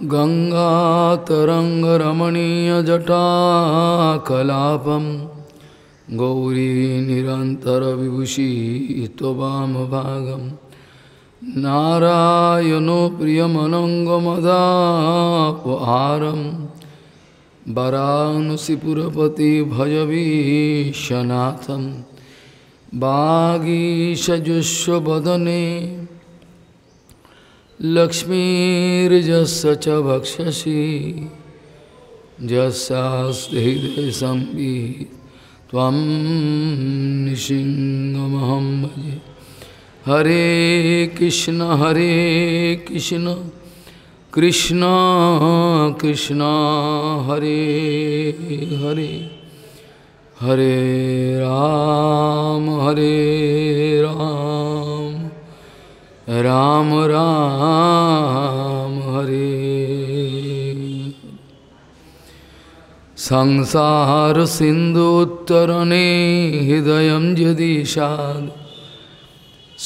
विभूषी कलापं गौरीनिरन्तरविभूषी त्ववामभागं नारायण प्रियमनङ्गमदापहारं वरांसिपुरपति भयवीशनाथं वागीशजुष्वदने लक्ष्मीर्जस्य च भक्षसि जस्यास्ति हृदयसंवित् भजे हरे कृष्ण हरे कृष्ण कृष्ण कृष्ण हरे हरे हरे राम हरे राम राम राम हरे संसार सिंधु हृदय जदीशाद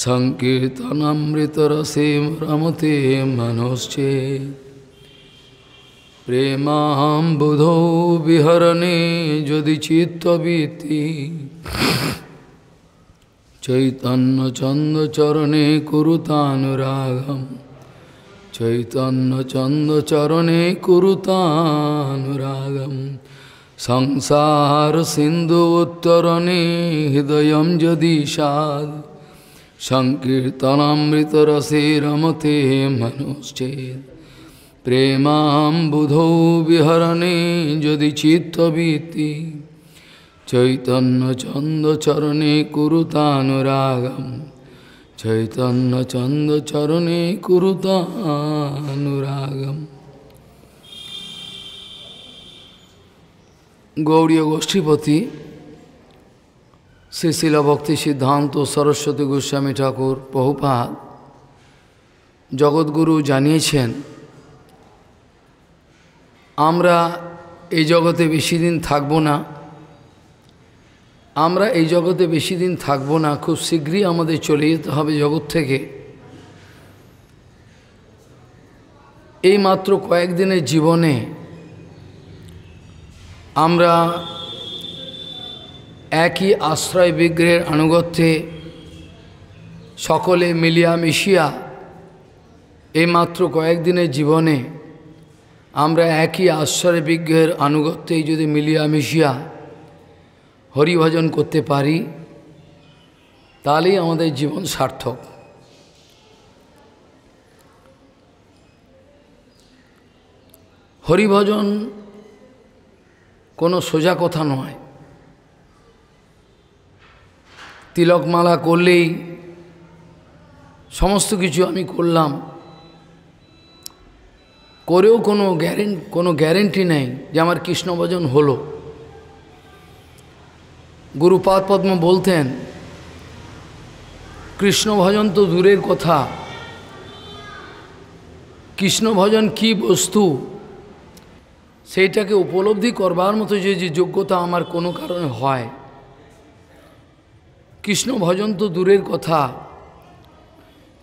संकर्तनमृतरसे रमते मनोश्चे प्रेमां बुधौ विहरणे यदि चित्तवीति চৈতন্যচন্দচরণে কুরুতানুরাগম চৈতন্যচন্দচরণে কুরুতানুরাগম সংসার সিন্ধু উত্তরণে হৃদয় যদি সাদ সংকীর্তনামৃতরসে রমতে মনুষ্ঠেদ প্রেমাম বুধৌ বিহরণে যদি চিত্তবীতি চৈতন্য চন্দ চরণে কুরুতানুরাগম চৈতন্য চন্দ চরণে কুরুতানুরাগম গৌরীয় গোষ্ঠীপতি শ্রীশিলা ভক্তি সিদ্ধান্ত সরস্বতী গোস্বামী ঠাকুর বহুপাত জগৎগুরু জানিয়েছেন আমরা এই জগতে বেশি দিন থাকব না আমরা এই জগতে বেশি দিন থাকবো না খুব শীঘ্রই আমাদের চলে যেতে হবে জগৎ থেকে এই মাত্র কয়েকদিনের জীবনে আমরা একই আশ্রয় বিগ্রহের আনুগত্যে সকলে মিলিয়া মিশিয়া এই মাত্র কয়েকদিনের জীবনে আমরা একই আশ্রয় বিগ্রহের আনুগত্যেই যদি মিলিয়া মিশিয়া হরিভজন করতে পারি তাহলেই আমাদের জীবন সার্থক হরিভজন কোনো সোজা কথা নয় তিলকমালা করলেই সমস্ত কিছু আমি করলাম করেও কোনো গ্যারেন্ট কোনো গ্যারেন্টি নেই যে আমার কৃষ্ণভজন হলো গুরুপাদ পদ্ম বলতেন কৃষ্ণ ভজন তো দূরের কথা কৃষ্ণ ভজন কি বস্তু সেইটাকে উপলব্ধি করবার মতো যে যে যোগ্যতা আমার কোনো কারণে হয় কৃষ্ণ ভজন তো দূরের কথা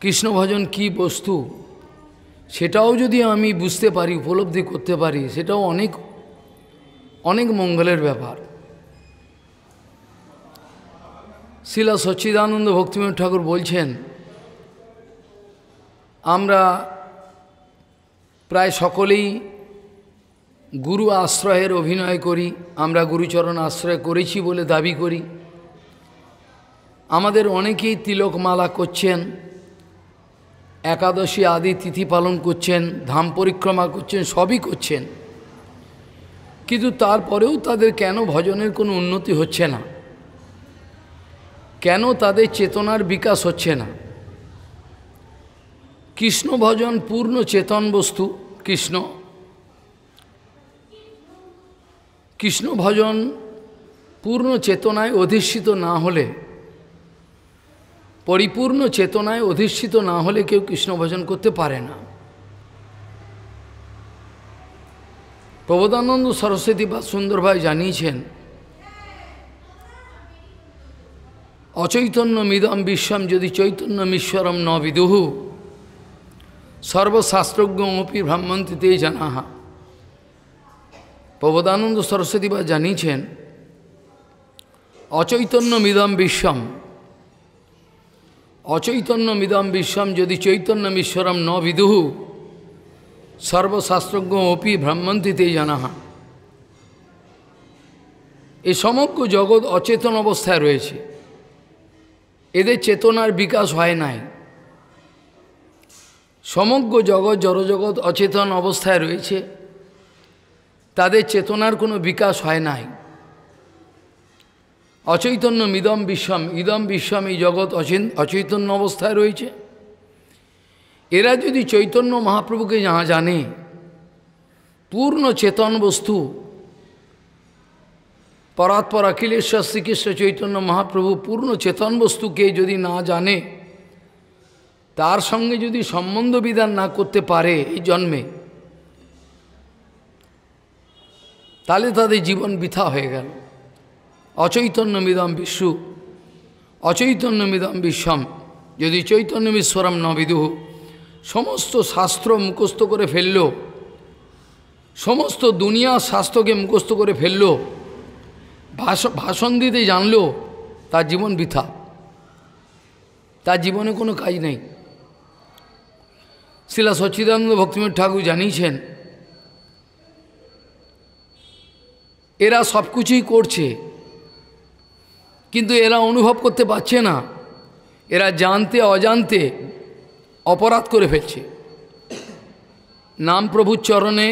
কৃষ্ণ ভজন কি বস্তু সেটাও যদি আমি বুঝতে পারি উপলব্ধি করতে পারি সেটাও অনেক অনেক মঙ্গলের ব্যাপার শিলা সচ্চিদানন্দ ভক্তিময় ঠাকুর বলছেন আমরা প্রায় সকলেই গুরু আশ্রয়ের অভিনয় করি আমরা গুরুচরণ আশ্রয় করেছি বলে দাবি করি আমাদের অনেকেই তিলকমালা করছেন একাদশী আদি তিথি পালন করছেন ধাম পরিক্রমা করছেন সবই করছেন কিন্তু তারপরেও তাদের কেন ভজনের কোনো উন্নতি হচ্ছে না কেন তাদের চেতনার বিকাশ হচ্ছে না কৃষ্ণ ভজন পূর্ণ চেতন বস্তু কৃষ্ণ কৃষ্ণ ভজন পূর্ণ চেতনায় অধিষ্ঠিত না হলে পরিপূর্ণ চেতনায় অধিষ্ঠিত না হলে কেউ কৃষ্ণ ভজন করতে পারে না প্রবোধানন্দ সরস্বতী বা সুন্দরভাই জানিয়েছেন অচৈতন্য মিদম বিশ্বম যদি চৈতন্য মিশ্বরম ন বিদুহু সর্বশাস্ত্রজ্ঞ অপি ব্রাহ্মন্তীতেই জানাহা প্রবোধানন্দ সরস্বতী বা জানিয়েছেন অচৈতন্য মিদম বিশ্বম অচৈতন্য মিদম বিশ্বম যদি চৈতন্য মিশ্বরম ন বিদুহু সর্বশাস্ত্রজ্ঞ অপি ব্রাহ্মন্তীতেই জানাহা এই সমগ্র জগৎ অচেতন অবস্থায় রয়েছে এদের চেতনার বিকাশ হয় নাই সমগ্র জগৎ জড়জগৎ অচেতন অবস্থায় রয়েছে তাদের চেতনার কোনো বিকাশ হয় নাই অচৈতন্য মিদম বিশ্বম ইদম বিশ্বম এই জগৎ অচৈতন্য অবস্থায় রয়েছে এরা যদি চৈতন্য মহাপ্রভুকে যাহা জানে পূর্ণ চেতন বস্তু পরাৎপর অখিলেশ্বর শ্রীকৃষ্ণ চৈতন্য মহাপ্রভু পূর্ণ চেতন বস্তুকে যদি না জানে তার সঙ্গে যদি সম্বন্ধ বিধান না করতে পারে এই জন্মে তাহলে তাদের জীবন বৃথা হয়ে গেল অচৈতন্য মিদম বিশ্বু অচৈতন্য মিদম বিশ্বম যদি চৈতন্য বিশ্বরম নবিদুহ সমস্ত শাস্ত্র মুখস্থ করে ফেলল সমস্ত দুনিয়া শাস্ত্রকে মুখস্থ করে ফেললো ভাষণ দিতে জানলেও তার জীবন বৃথা তার জীবনে কোনো কাজ নেই শিলা সচ্চিদানন্দ ভক্তিমীর ঠাকুর জানিয়েছেন এরা সব কিছুই করছে কিন্তু এরা অনুভব করতে পারছে না এরা জানতে অজান্তে অপরাধ করে ফেলছে নাম প্রভুর চরণে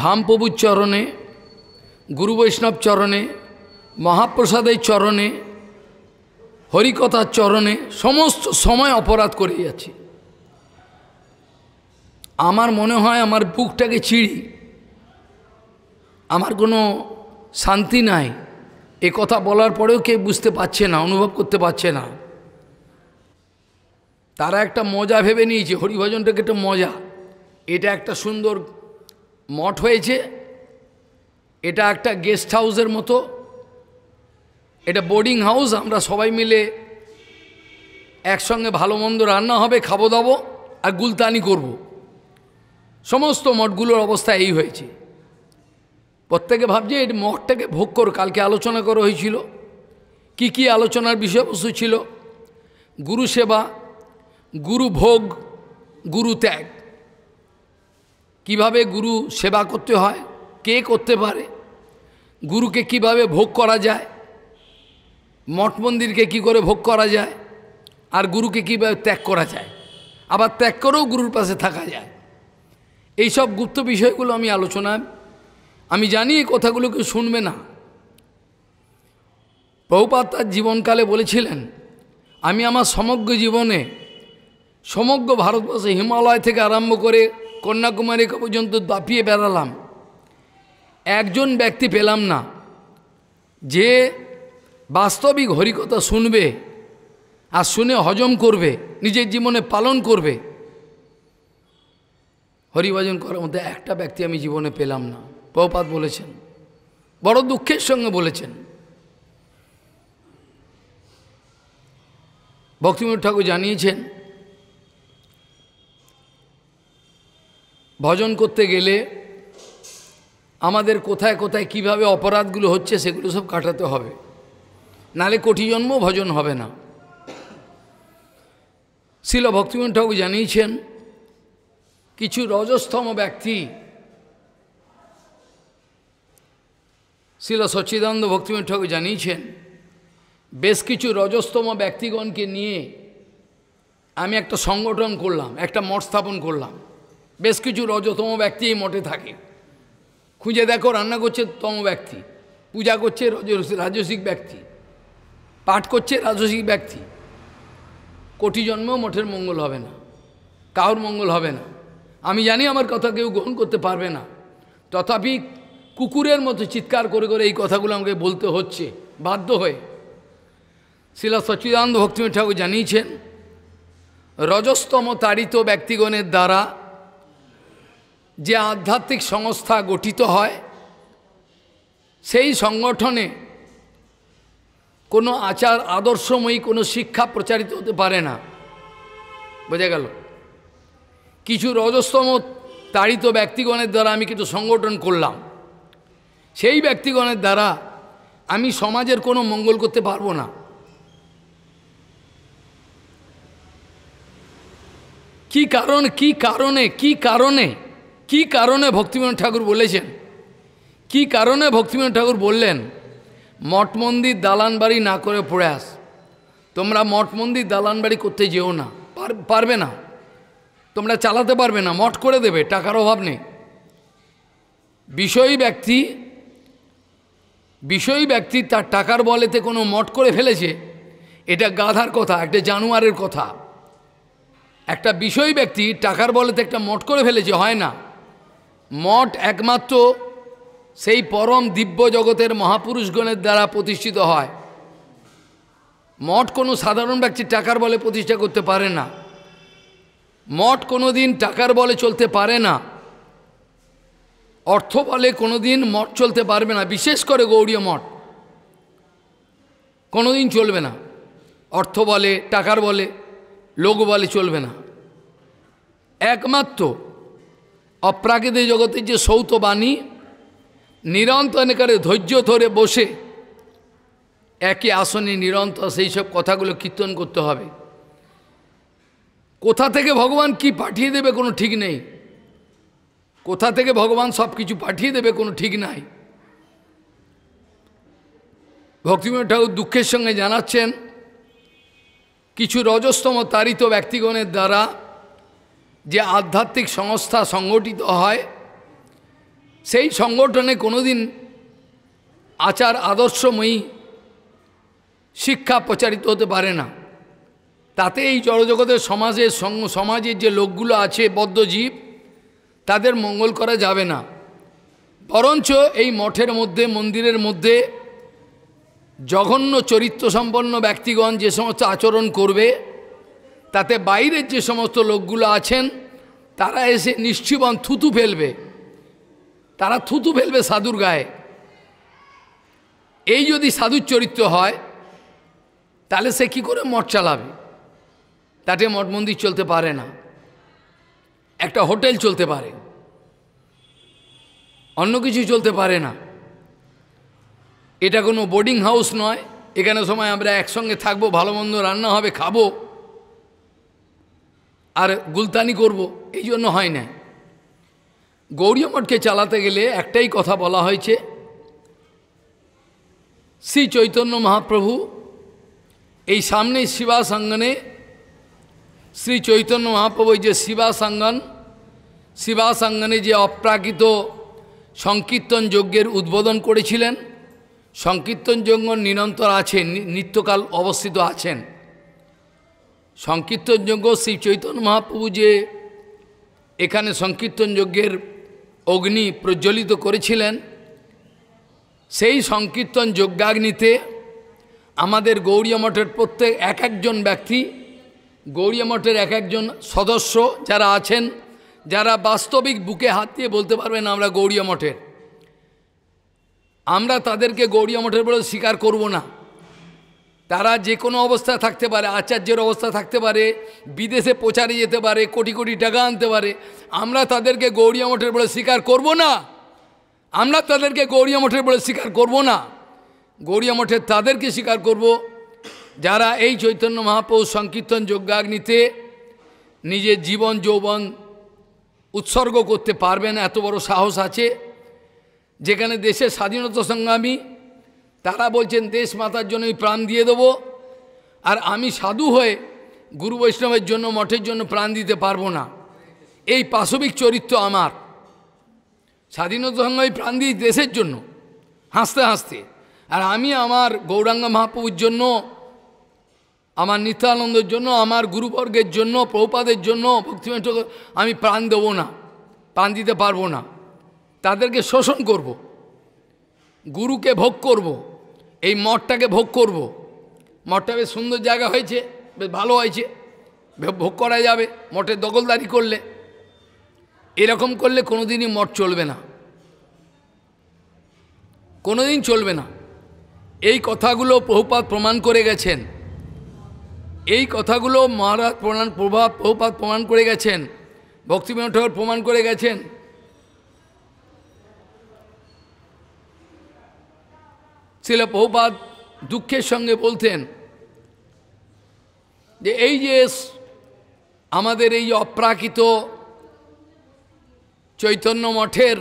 ধাম প্রভুর চরণে গুরু বৈষ্ণব চরণে মহাপ্রসাদের চরণে হরিকথার চরণে সমস্ত সময় অপরাধ করে যাচ্ছি আমার মনে হয় আমার বুকটাকে চিড়ি আমার কোনো শান্তি নাই এ কথা বলার পরেও কেউ বুঝতে পারছে না অনুভব করতে পারছে না তারা একটা মজা ভেবে নিয়েছে হরিভজনটাকে একটা মজা এটা একটা সুন্দর মঠ হয়েছে এটা একটা গেস্ট হাউসের মতো এটা বোর্ডিং হাউস আমরা সবাই মিলে একসঙ্গে ভালো মন্দ রান্না হবে খাবো দাবো আর গুলতানি করব। সমস্ত মঠগুলোর অবস্থা এই হয়েছে প্রত্যেকে ভাবছে এই মঠটাকে ভোগ কর কালকে আলোচনা করা হয়েছিল কি কি আলোচনার বিষয়বস্তু ছিল গুরু সেবা গুরু ভোগ গুরু ত্যাগ কিভাবে গুরু সেবা করতে হয় কে করতে পারে গুরুকে কিভাবে ভোগ করা যায় মঠ মন্দিরকে কী করে ভোগ করা যায় আর গুরুকে কীভাবে ত্যাগ করা যায় আবার ত্যাগ করেও গুরুর পাশে থাকা যায় এই সব গুপ্ত বিষয়গুলো আমি আলোচনা আমি জানি এই কথাগুলো কেউ শুনবে না প্রভুপাত তার জীবনকালে বলেছিলেন আমি আমার সমগ্র জীবনে সমগ্র ভারতবর্ষে হিমালয় থেকে আরম্ভ করে কন্যাকুমারী পর্যন্ত দাপিয়ে বেড়ালাম একজন ব্যক্তি পেলাম না যে বাস্তবিক হরিকথা শুনবে আর শুনে হজম করবে নিজের জীবনে পালন করবে হরিভজন করার মধ্যে একটা ব্যক্তি আমি জীবনে পেলাম না বহুপাত বলেছেন বড় দুঃখের সঙ্গে বলেছেন ভক্তিমূর ঠাকুর জানিয়েছেন ভজন করতে গেলে আমাদের কোথায় কোথায় কিভাবে অপরাধগুলো হচ্ছে সেগুলো সব কাটাতে হবে নালে কোটি জন্ম ভজন হবে না শিল ভক্তিমন ঠাকুর জানিয়েছেন কিছু রজস্তম ব্যক্তি শিল সচ্চিদানন্দ ভক্তিমন ঠাকুর জানিয়েছেন বেশ কিছু রজস্তম ব্যক্তিগণকে নিয়ে আমি একটা সংগঠন করলাম একটা মঠ স্থাপন করলাম বেশ কিছু রজতম ব্যক্তি এই মঠে থাকে খুঁজে দেখো রান্না করছে তম ব্যক্তি পূজা করছে রজ রাজসিক ব্যক্তি পাঠ করছে রাজসিক ব্যক্তি কোটি জন্মেও মঠের মঙ্গল হবে না কাউর মঙ্গল হবে না আমি জানি আমার কথা কেউ গ্রহণ করতে পারবে না তথাপি কুকুরের মতো চিৎকার করে করে এই কথাগুলো আমাকে বলতে হচ্ছে বাধ্য হয়ে শিলা সচিদানন্দ ভক্তিম ঠাকুর জানিয়েছেন রজস্তম তাড়িত ব্যক্তিগণের দ্বারা যে আধ্যাত্মিক সংস্থা গঠিত হয় সেই সংগঠনে কোনো আচার আদর্শময়ী কোনো শিক্ষা প্রচারিত হতে পারে না বোঝা গেল কিছু রজস্তম তাড়িত ব্যক্তিগণের দ্বারা আমি কিছু সংগঠন করলাম সেই ব্যক্তিগণের দ্বারা আমি সমাজের কোনো মঙ্গল করতে পারবো না কি কারণ কি কারণে কি কারণে কি কারণে ভক্তিমোহন ঠাকুর বলেছেন কি কারণে ভক্তিমোহন ঠাকুর বললেন মঠ মন্দির দালান বাড়ি না করে পড়ে আস তোমরা মঠ মন্দির দালান বাড়ি করতে যেও না পারবে না তোমরা চালাতে পারবে না মঠ করে দেবে টাকার অভাব নেই বিষয়ী ব্যক্তি বিষয়ী ব্যক্তি তার টাকার বলেতে কোনো মঠ করে ফেলেছে এটা গাধার কথা একটা জানুয়ারের কথা একটা বিষয়ী ব্যক্তি টাকার বলেতে একটা মঠ করে ফেলেছে হয় না মঠ একমাত্র সেই পরম দিব্য জগতের মহাপুরুষগণের দ্বারা প্রতিষ্ঠিত হয় মঠ কোনো সাধারণ ব্যক্তি টাকার বলে প্রতিষ্ঠা করতে পারে না মঠ কোনো দিন টাকার বলে চলতে পারে না অর্থ বলে কোনো দিন মঠ চলতে পারবে না বিশেষ করে গৌড়ীয় মঠ কোনো দিন চলবে না অর্থ বলে টাকার বলে লোক বলে চলবে না একমাত্র অপ্রাকৃতিক জগতের যে সৌত বাণী নিরন্তর ধৈর্য ধরে বসে একই আসনে নিরন্তর সেই সব কথাগুলো কীর্তন করতে হবে কোথা থেকে ভগবান কি পাঠিয়ে দেবে কোনো ঠিক নেই কোথা থেকে ভগবান সব কিছু পাঠিয়ে দেবে কোনো ঠিক নাই ভক্তিবিনোদ ঠাকুর দুঃখের সঙ্গে জানাচ্ছেন কিছু রজস্তম তারিত ব্যক্তিগণের দ্বারা যে আধ্যাত্মিক সংস্থা সংগঠিত হয় সেই সংগঠনে কোনোদিন আচার আদর্শময়ী শিক্ষা প্রচারিত হতে পারে না তাতে এই জড়জগতের সমাজের সমাজের যে লোকগুলো আছে বদ্ধজীব তাদের মঙ্গল করা যাবে না বরঞ্চ এই মঠের মধ্যে মন্দিরের মধ্যে জঘন্য চরিত্র সম্পন্ন ব্যক্তিগণ যে সমস্ত আচরণ করবে তাতে বাইরের যে সমস্ত লোকগুলো আছেন তারা এসে নিশ্চিবন থুতু ফেলবে তারা থুতু ফেলবে সাধুর গায়ে এই যদি সাধুর চরিত্র হয় তাহলে সে কি করে মঠ চালাবে তাতে মঠ মন্দির চলতে পারে না একটা হোটেল চলতে পারে অন্য কিছু চলতে পারে না এটা কোনো বোর্ডিং হাউস নয় এখানে সময় আমরা একসঙ্গে থাকবো ভালো মন্দ রান্না হবে খাবো আর গুলতানি করব এই জন্য হয় না গৌরী মঠকে চালাতে গেলে একটাই কথা বলা হয়েছে শ্রী চৈতন্য মহাপ্রভু এই সামনে শিবা সাঙ্গনে শ্রী চৈতন্য মহাপ্রভু যে শিবা সাঙ্গন শিবা সাঙ্গনে যে অপ্রাকৃত সংকীর্তন যজ্ঞের উদ্বোধন করেছিলেন সংকীর্তন যজ্ঞ নিরন্তর আছেন নিত্যকাল অবস্থিত আছেন সংকীর্তন যজ্ঞ শ্রী চৈতন্য মহাপ্রভু যে এখানে সংকীর্তন যজ্ঞের অগ্নি প্রজ্বলিত করেছিলেন সেই সংকীর্তন যজ্ঞাগ্নিতে আমাদের গৌরীয় মঠের প্রত্যেক এক একজন ব্যক্তি গৌরীয় মঠের এক একজন সদস্য যারা আছেন যারা বাস্তবিক বুকে হাত দিয়ে বলতে পারবেন আমরা গৌরীয় মঠের আমরা তাদেরকে গৌরীয় মঠের বলে স্বীকার করব না তারা যে কোনো অবস্থায় থাকতে পারে আচার্যের অবস্থা থাকতে পারে বিদেশে প্রচারে যেতে পারে কোটি কোটি টাকা আনতে পারে আমরা তাদেরকে গৌরীয় মঠের বলে স্বীকার করব না আমরা তাদেরকে গৌরীয় মঠের বলে স্বীকার করব না গৌরীয় মঠের তাদেরকে স্বীকার করব যারা এই চৈতন্য মহাপ্রভু সংকীর্তন যজ্ঞাগ্নিতে নিজের জীবন যৌবন উৎসর্গ করতে পারবেন এত বড় সাহস আছে যেখানে দেশের স্বাধীনতা সংগ্রামী তারা বলছেন দেশ মাতার জন্য প্রাণ দিয়ে দেবো আর আমি সাধু হয়ে গুরু বৈষ্ণবের জন্য মঠের জন্য প্রাণ দিতে পারবো না এই পাশবিক চরিত্র আমার স্বাধীনতা সঙ্গে প্রাণ দিই দেশের জন্য হাসতে হাসতে আর আমি আমার গৌরাঙ্গ মহাপ্রভুর জন্য আমার নিত্যানন্দের জন্য আমার গুরুবর্গের জন্য প্রৌপাদের জন্য ভক্তিমেন্ট আমি প্রাণ দেবো না প্রাণ দিতে পারবো না তাদেরকে শোষণ করব। গুরুকে ভোগ করবো এই মঠটাকে ভোগ করব। মঠটা বেশ সুন্দর জায়গা হয়েছে বেশ ভালো হয়েছে ভোগ করা যাবে মঠের দখলদারি করলে এরকম করলে কোনোদিনই মঠ চলবে না কোনোদিন চলবে না এই কথাগুলো প্রভুপাত প্রমাণ করে গেছেন এই কথাগুলো মহারাজ প্রমাণ প্রভাব প্রভুপাত প্রমাণ করে গেছেন ভক্তিবিনোদ ঠাকুর প্রমাণ করে গেছেন শিলা বহুপাত দুঃখের সঙ্গে বলতেন যে এই যে আমাদের এই অপ্রাকৃত চৈতন্য মঠের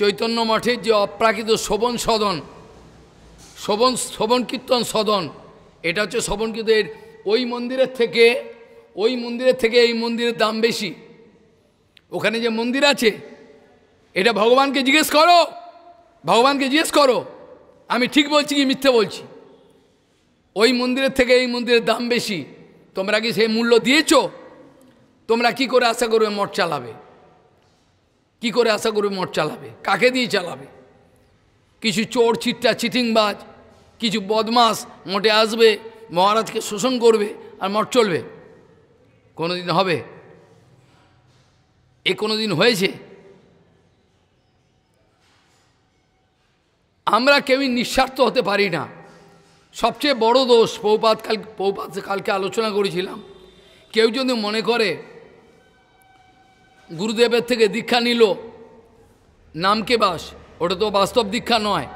চৈতন্য মঠের যে অপ্রাকৃত শোভন সদন শোভন শোভন কীর্তন সদন এটা হচ্ছে শোভন কীর্তন ওই মন্দিরের থেকে ওই মন্দিরের থেকে এই মন্দিরের দাম বেশি ওখানে যে মন্দির আছে এটা ভগবানকে জিজ্ঞেস করো ভগবানকে জিজ্ঞেস করো আমি ঠিক বলছি কি মিথ্যে বলছি ওই মন্দিরের থেকে এই মন্দিরের দাম বেশি তোমরা কি সেই মূল্য দিয়েছ তোমরা কি করে আশা করবে মঠ চালাবে কি করে আশা করবে মঠ চালাবে কাকে দিয়ে চালাবে কিছু চোর চিট্টা চিটিংবাজ কিছু বদমাস মঠে আসবে মহারাজকে শোষণ করবে আর মঠ চলবে কোনোদিন হবে এ কোনোদিন হয়েছে আমরা কেউই নিঃস্বার্থ হতে পারি না সবচেয়ে বড় দোষ পৌপাত কাল পৌপাত কালকে আলোচনা করেছিলাম কেউ যদি মনে করে গুরুদেবের থেকে দীক্ষা নিল নামকে বাস ওটা তো বাস্তব দীক্ষা নয়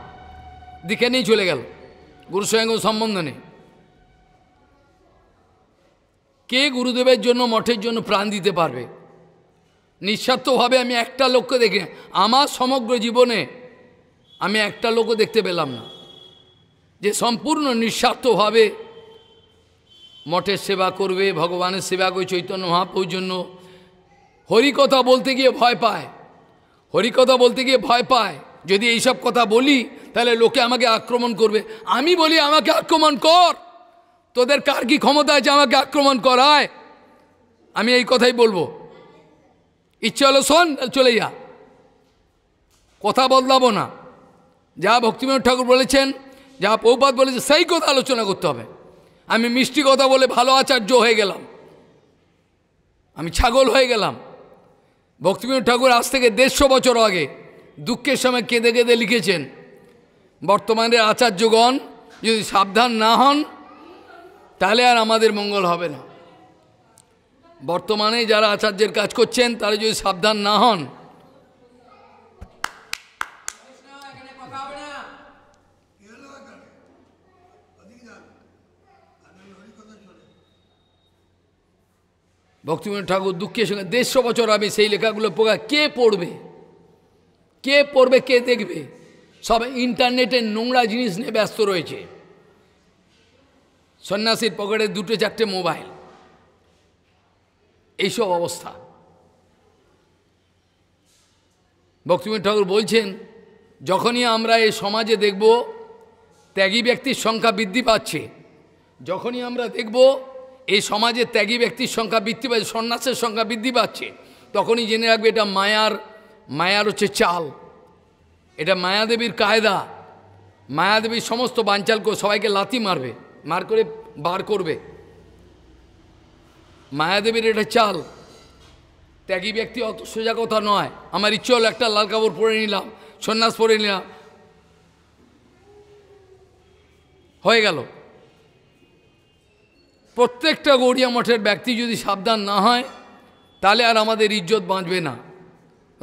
দীক্ষা নিয়ে চলে গেল গুরু সঙ্গে সম্বন্ধ নেই কে গুরুদেবের জন্য মঠের জন্য প্রাণ দিতে পারবে নিঃস্বার্থভাবে আমি একটা লক্ষ্য দেখি আমার সমগ্র জীবনে আমি একটা লোকও দেখতে পেলাম না যে সম্পূর্ণ নিঃস্বার্থভাবে মঠের সেবা করবে ভগবানের সেবা করে চৈতন্য মহাপুর জন্য হরিকথা বলতে গিয়ে ভয় পায় হরিকথা বলতে গিয়ে ভয় পায় যদি এইসব কথা বলি তাহলে লোকে আমাকে আক্রমণ করবে আমি বলি আমাকে আক্রমণ কর তোদের কার কি ক্ষমতা আছে আমাকে আক্রমণ করায় আমি এই কথাই বলবো ইচ্ছা হলো শোন চলে যা কথা বদলাবো না যা ভক্তিবিনোদ ঠাকুর বলেছেন যা পৌপাত বলেছে সেই কথা আলোচনা করতে হবে আমি মিষ্টি কথা বলে ভালো আচার্য হয়ে গেলাম আমি ছাগল হয়ে গেলাম ভক্তিবিনোদ ঠাকুর আজ থেকে দেড়শো বছর আগে দুঃখের সময় কেঁদে কেঁদে লিখেছেন বর্তমানের আচার্যগণ যদি সাবধান না হন তাহলে আর আমাদের মঙ্গল হবে না বর্তমানে যারা আচার্যের কাজ করছেন তারা যদি সাবধান না হন ভক্তিমোহন ঠাকুর দুঃখের সঙ্গে দেড়শো বছর আমি সেই লেখাগুলো পোকা কে পড়বে কে পড়বে কে দেখবে সব ইন্টারনেটের নোংরা জিনিস নিয়ে ব্যস্ত রয়েছে সন্ন্যাসীর পকেটে দুটো চারটে মোবাইল এইসব অবস্থা ভক্তিমোহন ঠাকুর বলছেন যখনই আমরা এই সমাজে দেখব ত্যাগী ব্যক্তির সংখ্যা বৃদ্ধি পাচ্ছে যখনই আমরা দেখব এই সমাজে ত্যাগী ব্যক্তির সংখ্যা বৃদ্ধি পাচ্ছে সন্ন্যাসের সংখ্যা বৃদ্ধি পাচ্ছে তখনই জেনে রাখবে এটা মায়ার মায়ার হচ্ছে চাল এটা মায়াদেবীর কায়দা মায়াদেবীর সমস্ত করে সবাইকে লাথি মারবে মার করে বার করবে মায়াদেবীর এটা চাল ত্যাগী ব্যক্তি অত সোজা কথা নয় আমার ইচ্ছে হলো একটা লাল কাপড় পরে নিলাম সন্ন্যাস পরে নিলাম হয়ে গেল প্রত্যেকটা গৌরিয়া মঠের ব্যক্তি যদি সাবধান না হয় তাহলে আর আমাদের ইজ্জত বাঁচবে না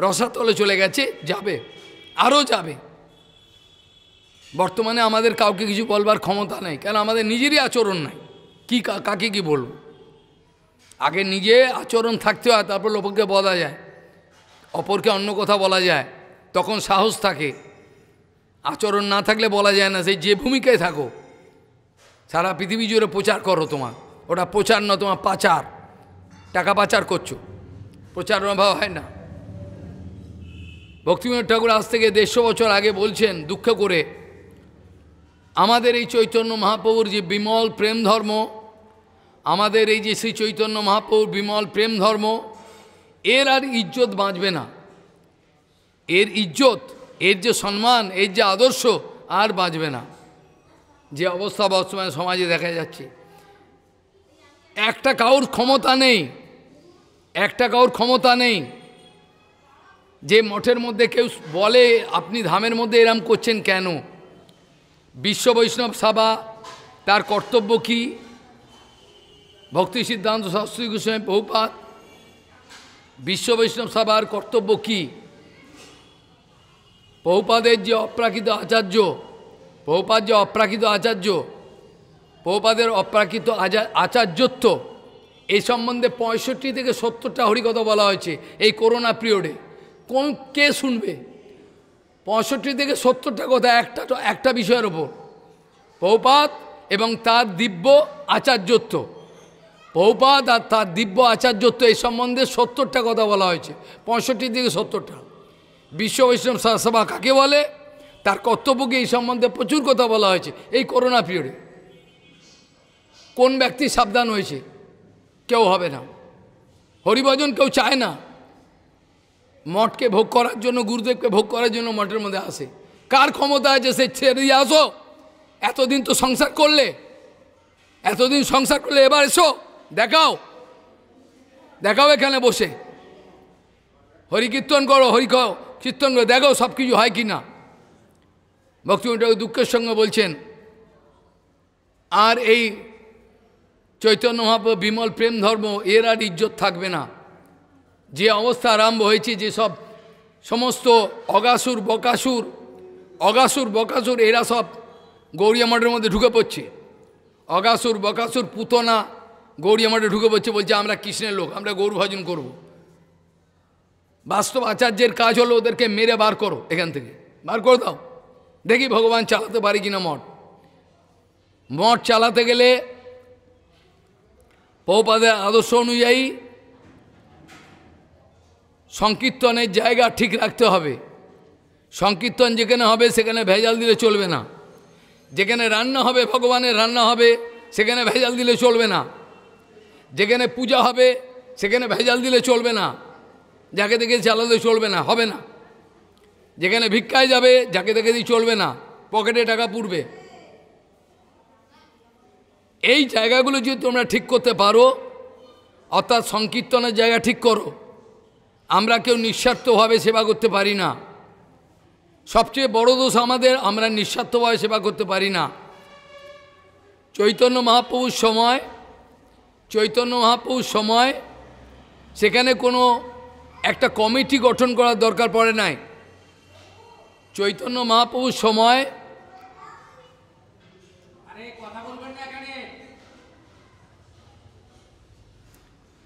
রসাতলে চলে গেছে যাবে আরও যাবে বর্তমানে আমাদের কাউকে কিছু বলবার ক্ষমতা নেই কেন আমাদের নিজেরই আচরণ নাই কী কাকে কি বলব আগে নিজে আচরণ থাকতে হয় তারপর লোককে বলা যায় অপরকে অন্য কথা বলা যায় তখন সাহস থাকে আচরণ না থাকলে বলা যায় না সেই যে ভূমিকায় থাকো সারা পৃথিবী জুড়ে প্রচার করো তোমার ওটা প্রচার না তোমার পাচার টাকা পাচার করছো প্রচার অভাব হয় না ভক্তিমোহন ঠাকুর আজ থেকে দেড়শো বছর আগে বলছেন দুঃখ করে আমাদের এই চৈতন্য মহাপ্রভুর যে বিমল প্রেম ধর্ম আমাদের এই যে শ্রী চৈতন্য মহাপ্রভুর বিমল প্রেম ধর্ম এর আর ইজ্জত বাঁচবে না এর ইজ্জত এর যে সম্মান এর যে আদর্শ আর বাঁচবে না যে অবস্থা বর্তমানে সমাজে দেখা যাচ্ছে একটা কাউর ক্ষমতা নেই একটা কাউর ক্ষমতা নেই যে মঠের মধ্যে কেউ বলে আপনি ধামের মধ্যে এরম করছেন কেন বিশ্ব বৈষ্ণব সভা তার কর্তব্য কী ভক্তি সিদ্ধান্ত শাস্ত্রী গোস্বামী বহুপাত বিশ্ব বৈষ্ণব সভার কর্তব্য কী বহুপাদের যে অপ্রাকৃত আচার্য বহুপাত যে অপ্রাকৃত আচার্য প্রপাদের অপ্রাকৃত আচার্যত্ব এই সম্বন্ধে পঁয়ষট্টি থেকে সত্তরটা হরিকথা বলা হয়েছে এই করোনা পিরিয়ডে কোন কে শুনবে পঁয়ষট্টি থেকে সত্তরটা কথা একটা একটা বিষয়ের ওপর পৌপাত এবং তার দিব্য আচার্যত্ব পৌপাত আর তার দিব্য আচার্যত্ব এই সম্বন্ধে সত্তরটা কথা বলা হয়েছে পঁয়ষট্টি থেকে সত্তরটা বিশ্ব বৈষ্ণব সভা কাকে বলে তার কর্তব্যকে এই সম্বন্ধে প্রচুর কথা বলা হয়েছে এই করোনা পিরিয়ডে কোন ব্যক্তি সাবধান হয়েছে কেউ হবে না হরিভজন কেউ চায় না মঠকে ভোগ করার জন্য গুরুদেবকে ভোগ করার জন্য মঠের মধ্যে আসে কার ক্ষমতা আছে সে ছেড়ে দিয়ে আসো এতদিন তো সংসার করলে এতদিন সংসার করলে এবার এসো দেখাও দেখাও এখানে বসে হরি কীর্তন করো হরি কীর্তন করো দেখো সব কিছু হয় কি না ভক্তিমন্ত্রী দুঃখের সঙ্গে বলছেন আর এই চৈতন্য মহাপ্রভু বিমল প্রেম ধর্ম এর আর ইজ্জত থাকবে না যে অবস্থা আরম্ভ হয়েছে যেসব সমস্ত অগাসুর বকাসুর অগাসুর বকাসুর এরা সব গৌরিয়া মঠের মধ্যে ঢুকে পড়ছে অগাসুর বকাসুর পুতনা গৌরিয়া মঠে ঢুকে পড়ছে বলছে আমরা কৃষ্ণের লোক আমরা গরু ভজন করব বাস্তব আচার্যের কাজ হলো ওদেরকে মেরে বার করো এখান থেকে বার করে দাও দেখি ভগবান চালাতে পারি কিনা মঠ মঠ চালাতে গেলে পৌপাদের আদর্শ অনুযায়ী সংকীর্তনের জায়গা ঠিক রাখতে হবে সংকীর্তন যেখানে হবে সেখানে ভেজাল দিলে চলবে না যেখানে রান্না হবে ভগবানের রান্না হবে সেখানে ভেজাল দিলে চলবে না যেখানে পূজা হবে সেখানে ভেজাল দিলে চলবে না যাকে দেখে চালালে চলবে না হবে না যেখানে ভিক্ষায় যাবে যাকে দেখে দিয়ে চলবে না পকেটে টাকা পুড়বে এই জায়গাগুলো যদি তোমরা ঠিক করতে পারো অর্থাৎ সংকীর্তনের জায়গা ঠিক করো আমরা কেউ নিঃস্বার্থভাবে সেবা করতে পারি না সবচেয়ে বড় দোষ আমাদের আমরা নিঃস্বার্থভাবে সেবা করতে পারি না চৈতন্য মহাপ্রভুর সময় চৈতন্য মহাপ্রভুর সময় সেখানে কোনো একটা কমিটি গঠন করার দরকার পড়ে নাই চৈতন্য মহাপ্রভুর সময়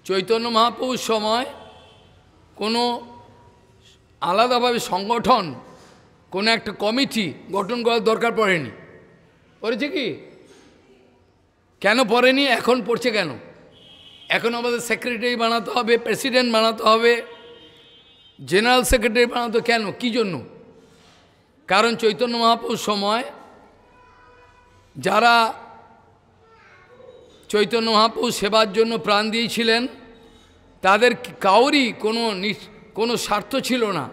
চৈতন্য মহাপ্রভুর সময় কোনো আলাদাভাবে সংগঠন কোনো একটা কমিটি গঠন করার দরকার পড়েনি পড়েছে কি কেন পড়েনি এখন পড়ছে কেন এখন আমাদের সেক্রেটারি বানাতে হবে প্রেসিডেন্ট বানাতে হবে জেনারেল সেক্রেটারি বানাতে কেন কি জন্য কারণ চৈতন্য মহাপুর সময় যারা চৈতন্য মহাপ্রভু সেবার জন্য প্রাণ দিয়েছিলেন তাদের কাউরই কোনো কোনো স্বার্থ ছিল না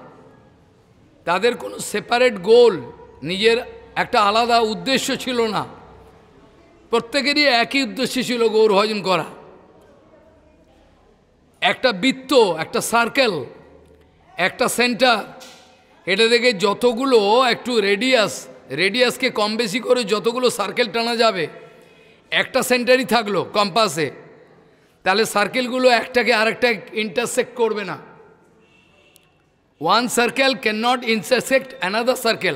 তাদের কোনো সেপারেট গোল নিজের একটা আলাদা উদ্দেশ্য ছিল না প্রত্যেকেরই একই উদ্দেশ্য ছিল গৌর করা একটা বৃত্ত একটা সার্কেল একটা সেন্টার এটা থেকে যতগুলো একটু রেডিয়াস রেডিয়াসকে কম বেশি করে যতগুলো সার্কেল টানা যাবে একটা সেন্টারই থাকলো কম্পাসে তাহলে সার্কেলগুলো একটাকে আরেকটা ইন্টারসেক্ট করবে না one circle can not intersect another circle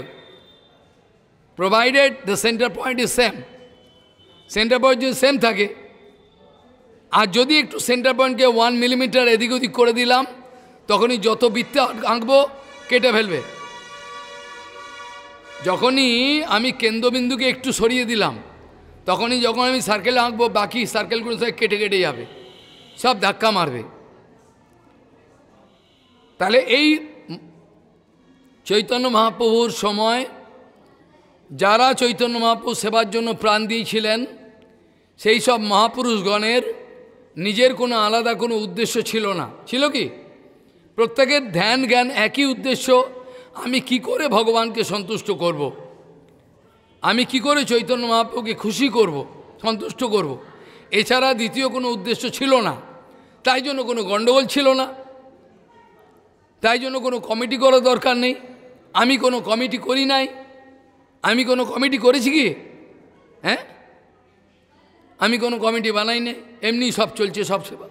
provided the center point is same center point যদি সেম থাকে আর যদি একটু সেন্টার পয়েন্টকে ওয়ান মিলিমিটার এদিক ওদিক করে দিলাম তখনই যত বৃত্তে আঁকবো কেটে ফেলবে যখনই আমি কেন্দ্রবিন্দুকে একটু সরিয়ে দিলাম তখনই যখন আমি সার্কেল আঁকবো বাকি সার্কেলগুলো সব কেটে কেটে যাবে সব ধাক্কা মারবে তাহলে এই চৈতন্য মহাপ্রভুর সময় যারা চৈতন্য মহাপ্রভুর সেবার জন্য প্রাণ দিয়েছিলেন সেই সব মহাপুরুষগণের নিজের কোনো আলাদা কোনো উদ্দেশ্য ছিল না ছিল কি প্রত্যেকের ধ্যান জ্ঞান একই উদ্দেশ্য আমি কি করে ভগবানকে সন্তুষ্ট করবো আমি কি করে চৈতন্য মহাপ্রভুকে খুশি করব সন্তুষ্ট করব। এছাড়া দ্বিতীয় কোনো উদ্দেশ্য ছিল না তাই জন্য কোনো গণ্ডগোল ছিল না তাই জন্য কোনো কমিটি করার দরকার নেই আমি কোনো কমিটি করি নাই আমি কোনো কমিটি করেছি কি হ্যাঁ আমি কোনো কমিটি বানাই নেই এমনি সব চলছে সব সেবা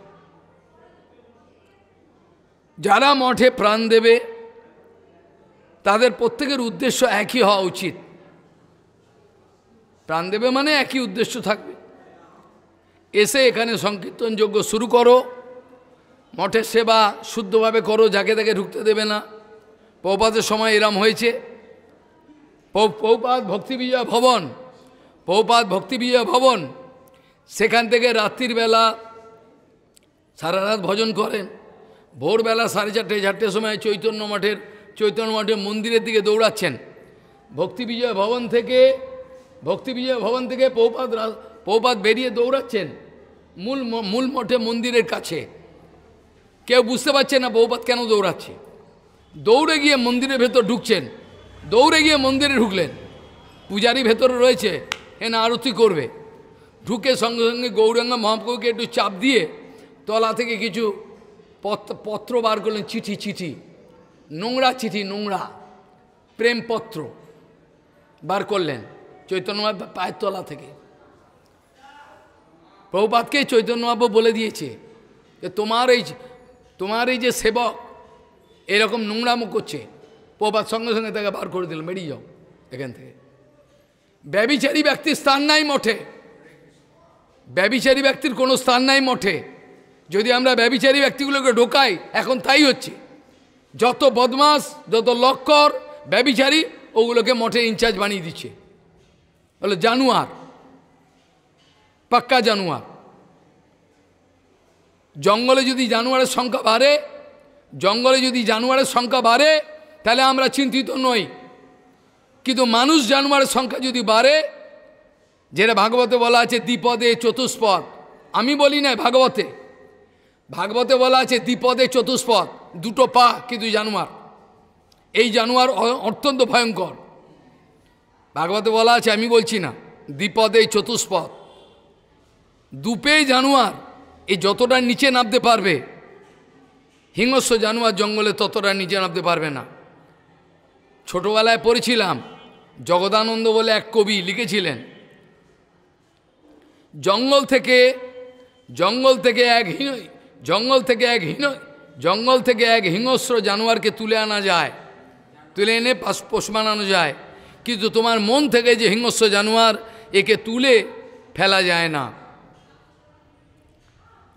যারা মঠে প্রাণ দেবে তাদের প্রত্যেকের উদ্দেশ্য একই হওয়া উচিত প্রাণ দেবে মানে একই উদ্দেশ্য থাকবে এসে এখানে সংকীর্তন যোগ্য শুরু করো মঠের সেবা শুদ্ধভাবে করো যাকে তাকে ঢুকতে দেবে না পৌপাতের সময় এরম হয়েছে পৌপাত ভক্তি বিজয় ভবন পৌপাত ভক্তি বিজয় ভবন সেখান থেকে রাত্রির বেলা সারা রাত ভজন করেন ভোরবেলা সাড়ে চারটে চারটের সময় চৈতন্য মঠের চৈতন্য মঠের মন্দিরের দিকে দৌড়াচ্ছেন ভক্তি বিজয় ভবন থেকে ভক্তি বিজয় ভবন থেকে পৌপাত পৌপাত বেরিয়ে দৌড়াচ্ছেন মূল মূল মঠে মন্দিরের কাছে কেউ বুঝতে পারছে না বৌপাত কেন দৌড়াচ্ছে দৌড়ে গিয়ে মন্দিরের ভেতর ঢুকছেন দৌড়ে গিয়ে মন্দিরে ঢুকলেন পূজারি ভেতরে রয়েছে এনা আরতি করবে ঢুকে সঙ্গে সঙ্গে গৌরাঙ্গ মহাপ্রভুকে একটু চাপ দিয়ে তলা থেকে কিছু পত্র বার করলেন চিঠি চিঠি নোংরা চিঠি নোংরা প্রেমপত্র বার করলেন চৈতন্যবাব পায়ের তলা থেকে প্রভুপাতকে চৈতন্যবাবু বলে দিয়েছে যে তোমার এই তোমার এই যে সেবক এরকম নোংরামো করছে প্রভুপাত সঙ্গে সঙ্গে তাকে বার করে দিলাম বেরিয়ে যাও এখান থেকে ব্যবিচারী ব্যক্তির স্থান নাই মঠে ব্যবিচারী ব্যক্তির কোনো স্থান নাই মঠে যদি আমরা ব্যবিচারী ব্যক্তিগুলোকে ঢোকাই এখন তাই হচ্ছে যত বদমাস যত লক্কর ব্যবিচারী ওগুলোকে মঠে ইনচার্জ বানিয়ে দিচ্ছে বলে জানুয়ার পাক্কা জানুয়ার জঙ্গলে যদি জানুয়ারের সংখ্যা বাড়ে জঙ্গলে যদি জানুয়ারের সংখ্যা বাড়ে তাহলে আমরা চিন্তিত নই কিন্তু মানুষ জানুয়ারের সংখ্যা যদি বাড়ে যেটা ভাগবতে বলা আছে দ্বিপদে চতুষ্পদ আমি বলি না ভাগবতে ভাগবতে বলা আছে দ্বিপদে চতুষ্পদ দুটো পা কিন্তু জানুয়ার এই জানুয়ার অত্যন্ত ভয়ঙ্কর ভাগবতে বলা আছে আমি বলছি না দ্বিপদে চতুষ্পদ দুপেই জানুয়ার এই যতটা নিচে নামতে পারবে হিংস্ব জানুয়ার জঙ্গলে ততটা নিচে নামতে পারবে না ছোটোবেলায় পড়েছিলাম জগদানন্দ বলে এক কবি লিখেছিলেন জঙ্গল থেকে জঙ্গল থেকে এক হিং জঙ্গল থেকে এক হিং জঙ্গল থেকে এক হিংস্র জানোয়ারকে তুলে আনা যায় তুলে এনে পাশ পোষ বানানো যায় কিন্তু তোমার মন থেকে যে হিংস্র জানোয়ার একে তুলে ফেলা যায় না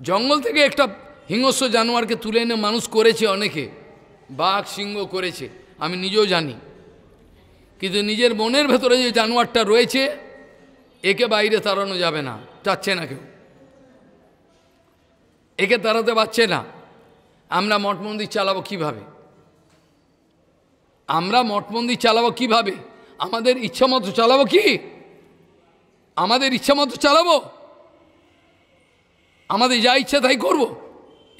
জঙ্গল থেকে একটা হিংস্র জানোয়ারকে তুলে এনে মানুষ করেছে অনেকে বাঘ সিংহ করেছে আমি নিজেও জানি কিন্তু নিজের মনের ভেতরে যে জানোয়ারটা রয়েছে একে বাইরে তাড়ানো যাবে না চাচ্ছে না কেউ একে তাড়াতে পারছে না আমরা মঠ মন্দির চালাবো কীভাবে আমরা মঠ মন্দির চালাবো কীভাবে আমাদের ইচ্ছা মতো চালাবো কি আমাদের ইচ্ছা মতো চালাবো আমাদের যা ইচ্ছা তাই করব।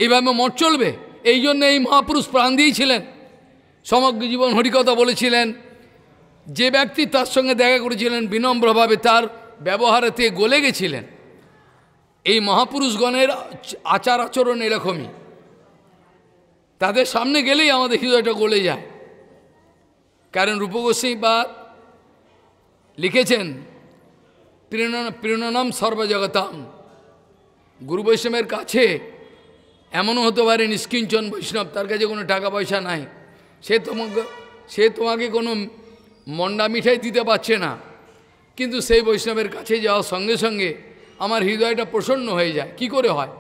এইভাবে মঠ চলবে এই জন্য এই মহাপুরুষ প্রাণ দিয়েছিলেন সমগ্র জীবন হরিকথা বলেছিলেন যে ব্যক্তি তার সঙ্গে দেখা করেছিলেন বিনম্রভাবে তার ব্যবহারেতে গলে গেছিলেন এই মহাপুরুষগণের আচার আচরণ এরকমই তাদের সামনে গেলেই আমাদের হৃদয়টা গলে যায় কারণ রূপগোস্বী বা লিখেছেন প্রেরণম সর্বজগতাম গুরু বৈষ্ণবের কাছে এমনও হতে পারে নিষ্কিঞ্চন বৈষ্ণব তার কাছে কোনো টাকা পয়সা নাই সে তোমাকে সে তোমাকে কোনো মন্ডা মিঠাই দিতে পারছে না কিন্তু সেই বৈষ্ণবের কাছে যাওয়ার সঙ্গে সঙ্গে আমার হৃদয়টা প্রসন্ন হয়ে যায় কি করে হয়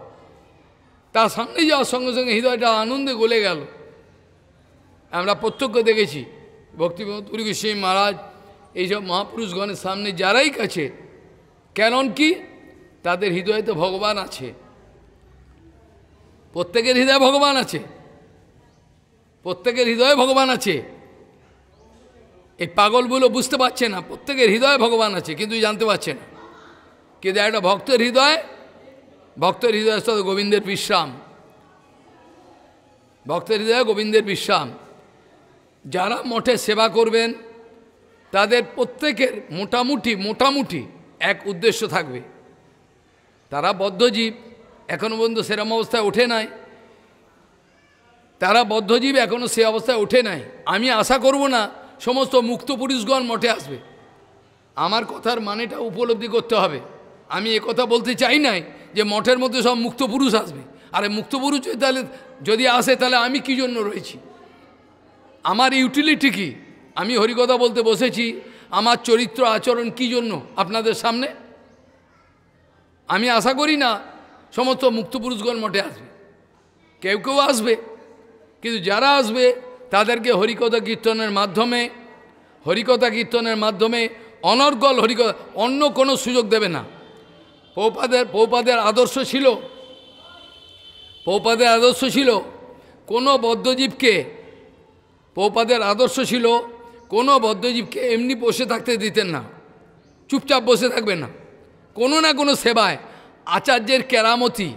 তার সামনে যাওয়ার সঙ্গে সঙ্গে হৃদয়টা আনন্দে গলে গেল আমরা প্রত্যক্ষ দেখেছি ভক্তিবিনোদ পুরী গোস্বামী মহারাজ এইসব মহাপুরুষগণের সামনে যারাই কাছে কেন কি তাদের হৃদয়ে তো ভগবান আছে প্রত্যেকের হৃদয়ে ভগবান আছে প্রত্যেকের হৃদয়ে ভগবান আছে এই পাগলগুলো বুঝতে পারছে না প্রত্যেকের হৃদয়ে ভগবান আছে কিন্তু জানতে পারছে না কিন্তু একটা ভক্তের হৃদয় ভক্তের হৃদয় স্থল গোবিন্দের বিশ্রাম ভক্তের হৃদয়ে গোবিন্দের বিশ্রাম যারা মঠে সেবা করবেন তাদের প্রত্যেকের মোটামুটি মোটামুটি এক উদ্দেশ্য থাকবে তারা বদ্ধজীব এখনও পর্যন্ত সেরম অবস্থায় ওঠে নাই তারা বদ্ধজীব এখনও সে অবস্থায় ওঠে নাই আমি আশা করব না সমস্ত মুক্ত পুরুষগণ মঠে আসবে আমার কথার মানেটা উপলব্ধি করতে হবে আমি কথা বলতে চাই নাই যে মঠের মধ্যে সব মুক্ত পুরুষ আসবে আরে মুক্ত পুরুষ তাহলে যদি আসে তাহলে আমি কি জন্য রয়েছি আমার ইউটিলিটি কী আমি হরিকথা বলতে বসেছি আমার চরিত্র আচরণ কি জন্য আপনাদের সামনে আমি আশা করি না সমস্ত মুক্তপুরুষগণ মঠে আসবে কেউ কেউ আসবে কিন্তু যারা আসবে তাদেরকে হরিকথা কীর্তনের মাধ্যমে হরিকথা কীর্তনের মাধ্যমে অনর্গল হরিকথা অন্য কোনো সুযোগ দেবে না পৌপাদের পৌপাদের আদর্শ ছিল পৌপাদের আদর্শ ছিল কোনো বদ্ধজীবকে পৌপাদের আদর্শ ছিল কোনো বদ্ধজীবকে এমনি বসে থাকতে দিতেন না চুপচাপ বসে থাকবেন না কোনো না কোনো সেবায় আচার্যের কেরামতি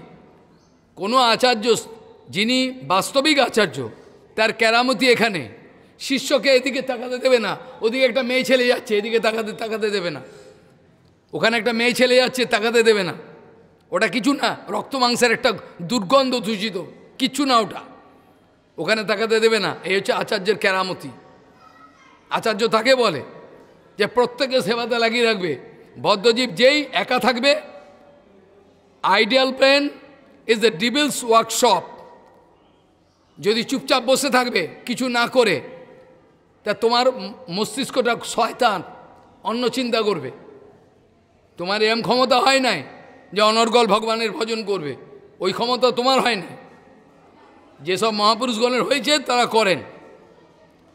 কোনো আচার্য যিনি বাস্তবিক আচার্য তার কেরামতি এখানে শিষ্যকে এদিকে তাকাতে দেবে না ওদিকে একটা মেয়ে ছেলে যাচ্ছে এদিকে তাকাতে তাকাতে দেবে না ওখানে একটা মেয়ে ছেলে যাচ্ছে তাকাতে দেবে না ওটা কিছু না রক্ত মাংসের একটা দুর্গন্ধ দূষিত কিচ্ছু না ওটা ওখানে তাকাতে দেবে না এই হচ্ছে আচার্যের কেরামতি আচার্য তাকে বলে যে প্রত্যেকে সেবাতে লাগিয়ে রাখবে বদ্ধজীব যেই একা থাকবে ideal plan is the devil's workshop যদি চুপচাপ বসে থাকবে কিছু না করে তা তোমার মস্তিষ্কটা শয়তান অন্য চিন্তা করবে তোমার এম ক্ষমতা হয় নাই যে অনর্গল ভগবানের ভজন করবে ওই ক্ষমতা তোমার হয় না যেসব মহাপুরুষগণের হয়েছে তারা করেন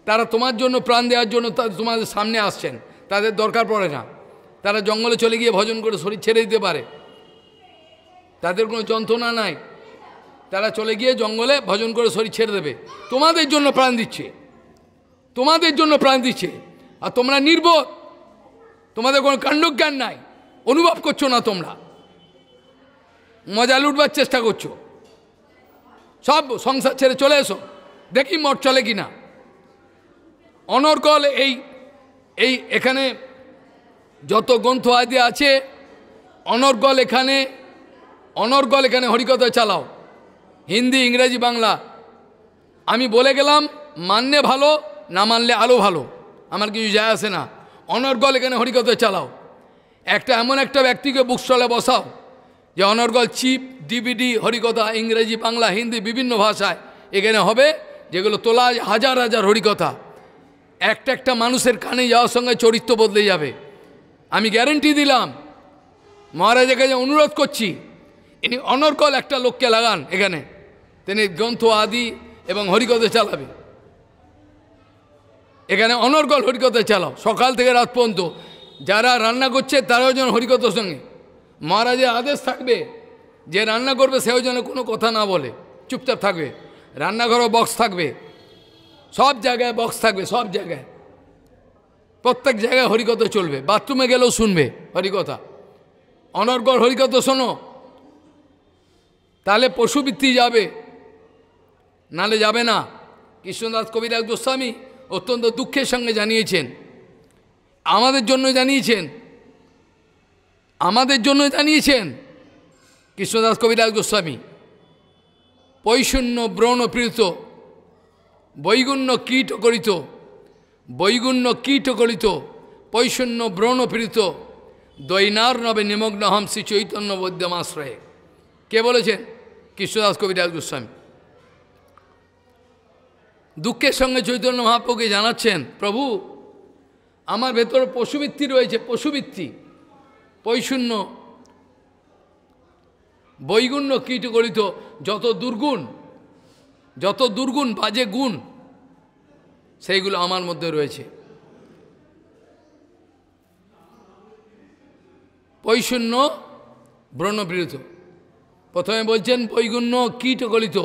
তারা তোমার জন্য প্রাণ দেওয়ার জন্য তোমাদের সামনে আসছেন তাদের দরকার পড়ে না তারা জঙ্গলে চলে গিয়ে ভজন করে শরীর ছেড়ে দিতে পারে তাদের কোনো যন্ত্রণা নাই তারা চলে গিয়ে জঙ্গলে ভজন করে শরীর ছেড়ে দেবে তোমাদের জন্য প্রাণ দিচ্ছে তোমাদের জন্য প্রাণ দিচ্ছে আর তোমরা নির্বোধ তোমাদের কোনো কাণ্ডজ্ঞান নাই অনুভব করছো না তোমরা মজা লুটবার চেষ্টা করছো সব সংসার ছেড়ে চলে এসো দেখি মঠ চলে কিনা অনর্গল এই এই এখানে যত গ্রন্থ আদি আছে অনর্গল এখানে অনর্গল এখানে হরিকতা চালাও হিন্দি ইংরেজি বাংলা আমি বলে গেলাম মানলে ভালো না মানলে আলো ভালো আমার কিছু যায় আসে না অনর্গল এখানে হরিকতা চালাও একটা এমন একটা ব্যক্তিকে বুকস্টলে বসাও যে অনর্গল চিপ ডিবিডি হরিকথা ইংরেজি বাংলা হিন্দি বিভিন্ন ভাষায় এখানে হবে যেগুলো তোলা হাজার হাজার হরিকথা একটা একটা মানুষের কানে যাওয়ার সঙ্গে চরিত্র বদলে যাবে আমি গ্যারেন্টি দিলাম মহারাজের কাছে অনুরোধ করছি ইনি অনর্কল একটা লোককে লাগান এখানে তিনি গ্রন্থ আদি এবং হরিকথা চালাবে এখানে অনর্গল হরিকথা চালাও সকাল থেকে রাত পর্যন্ত যারা রান্না করছে তারাও যেন হরিকথার সঙ্গে মহারাজের আদেশ থাকবে যে রান্না করবে সেও যেন কোনো কথা না বলে চুপচাপ থাকবে রান্নাঘরও বক্স থাকবে সব জায়গায় বক্স থাকবে সব জায়গায় প্রত্যেক জায়গায় হরিকথা চলবে বাথরুমে গেলেও শুনবে হরিকথা অনর্গর হরিকথা শোনো তাহলে পশুবৃত্তি যাবে নালে যাবে না কৃষ্ণদাস কবিরাজ গোস্বামী অত্যন্ত দুঃখের সঙ্গে জানিয়েছেন আমাদের জন্য জানিয়েছেন আমাদের জন্য জানিয়েছেন কৃষ্ণদাস কবিরাজ গোস্বামী পৈশূন্য ব্রণ প্রীত বৈগুণ্য কীট করিত বৈগুণ্য কীট করিত পৈশন্য ব্রণ পীড়িত দৈনার নবে নিমগ্ন হম শ্রী চৈতন্য বৈদ্যমাশ্রয়ে কে বলেছেন কৃষ্ণদাস কবিরাজ গোস্বামী দুঃখের সঙ্গে চৈতন্য মহাপ্রভুকে জানাচ্ছেন প্রভু আমার ভেতর পশুবৃত্তি রয়েছে পশুবৃত্তি পৈশূন্য বৈগুণ্য কীট গলিত যত দুর্গুণ যত দুর্গুণ বাজে গুণ সেইগুলো আমার মধ্যে রয়েছে পৈশূন্য ব্রণবিরত প্রথমে বলছেন পৈগুণ্য কীটগলিত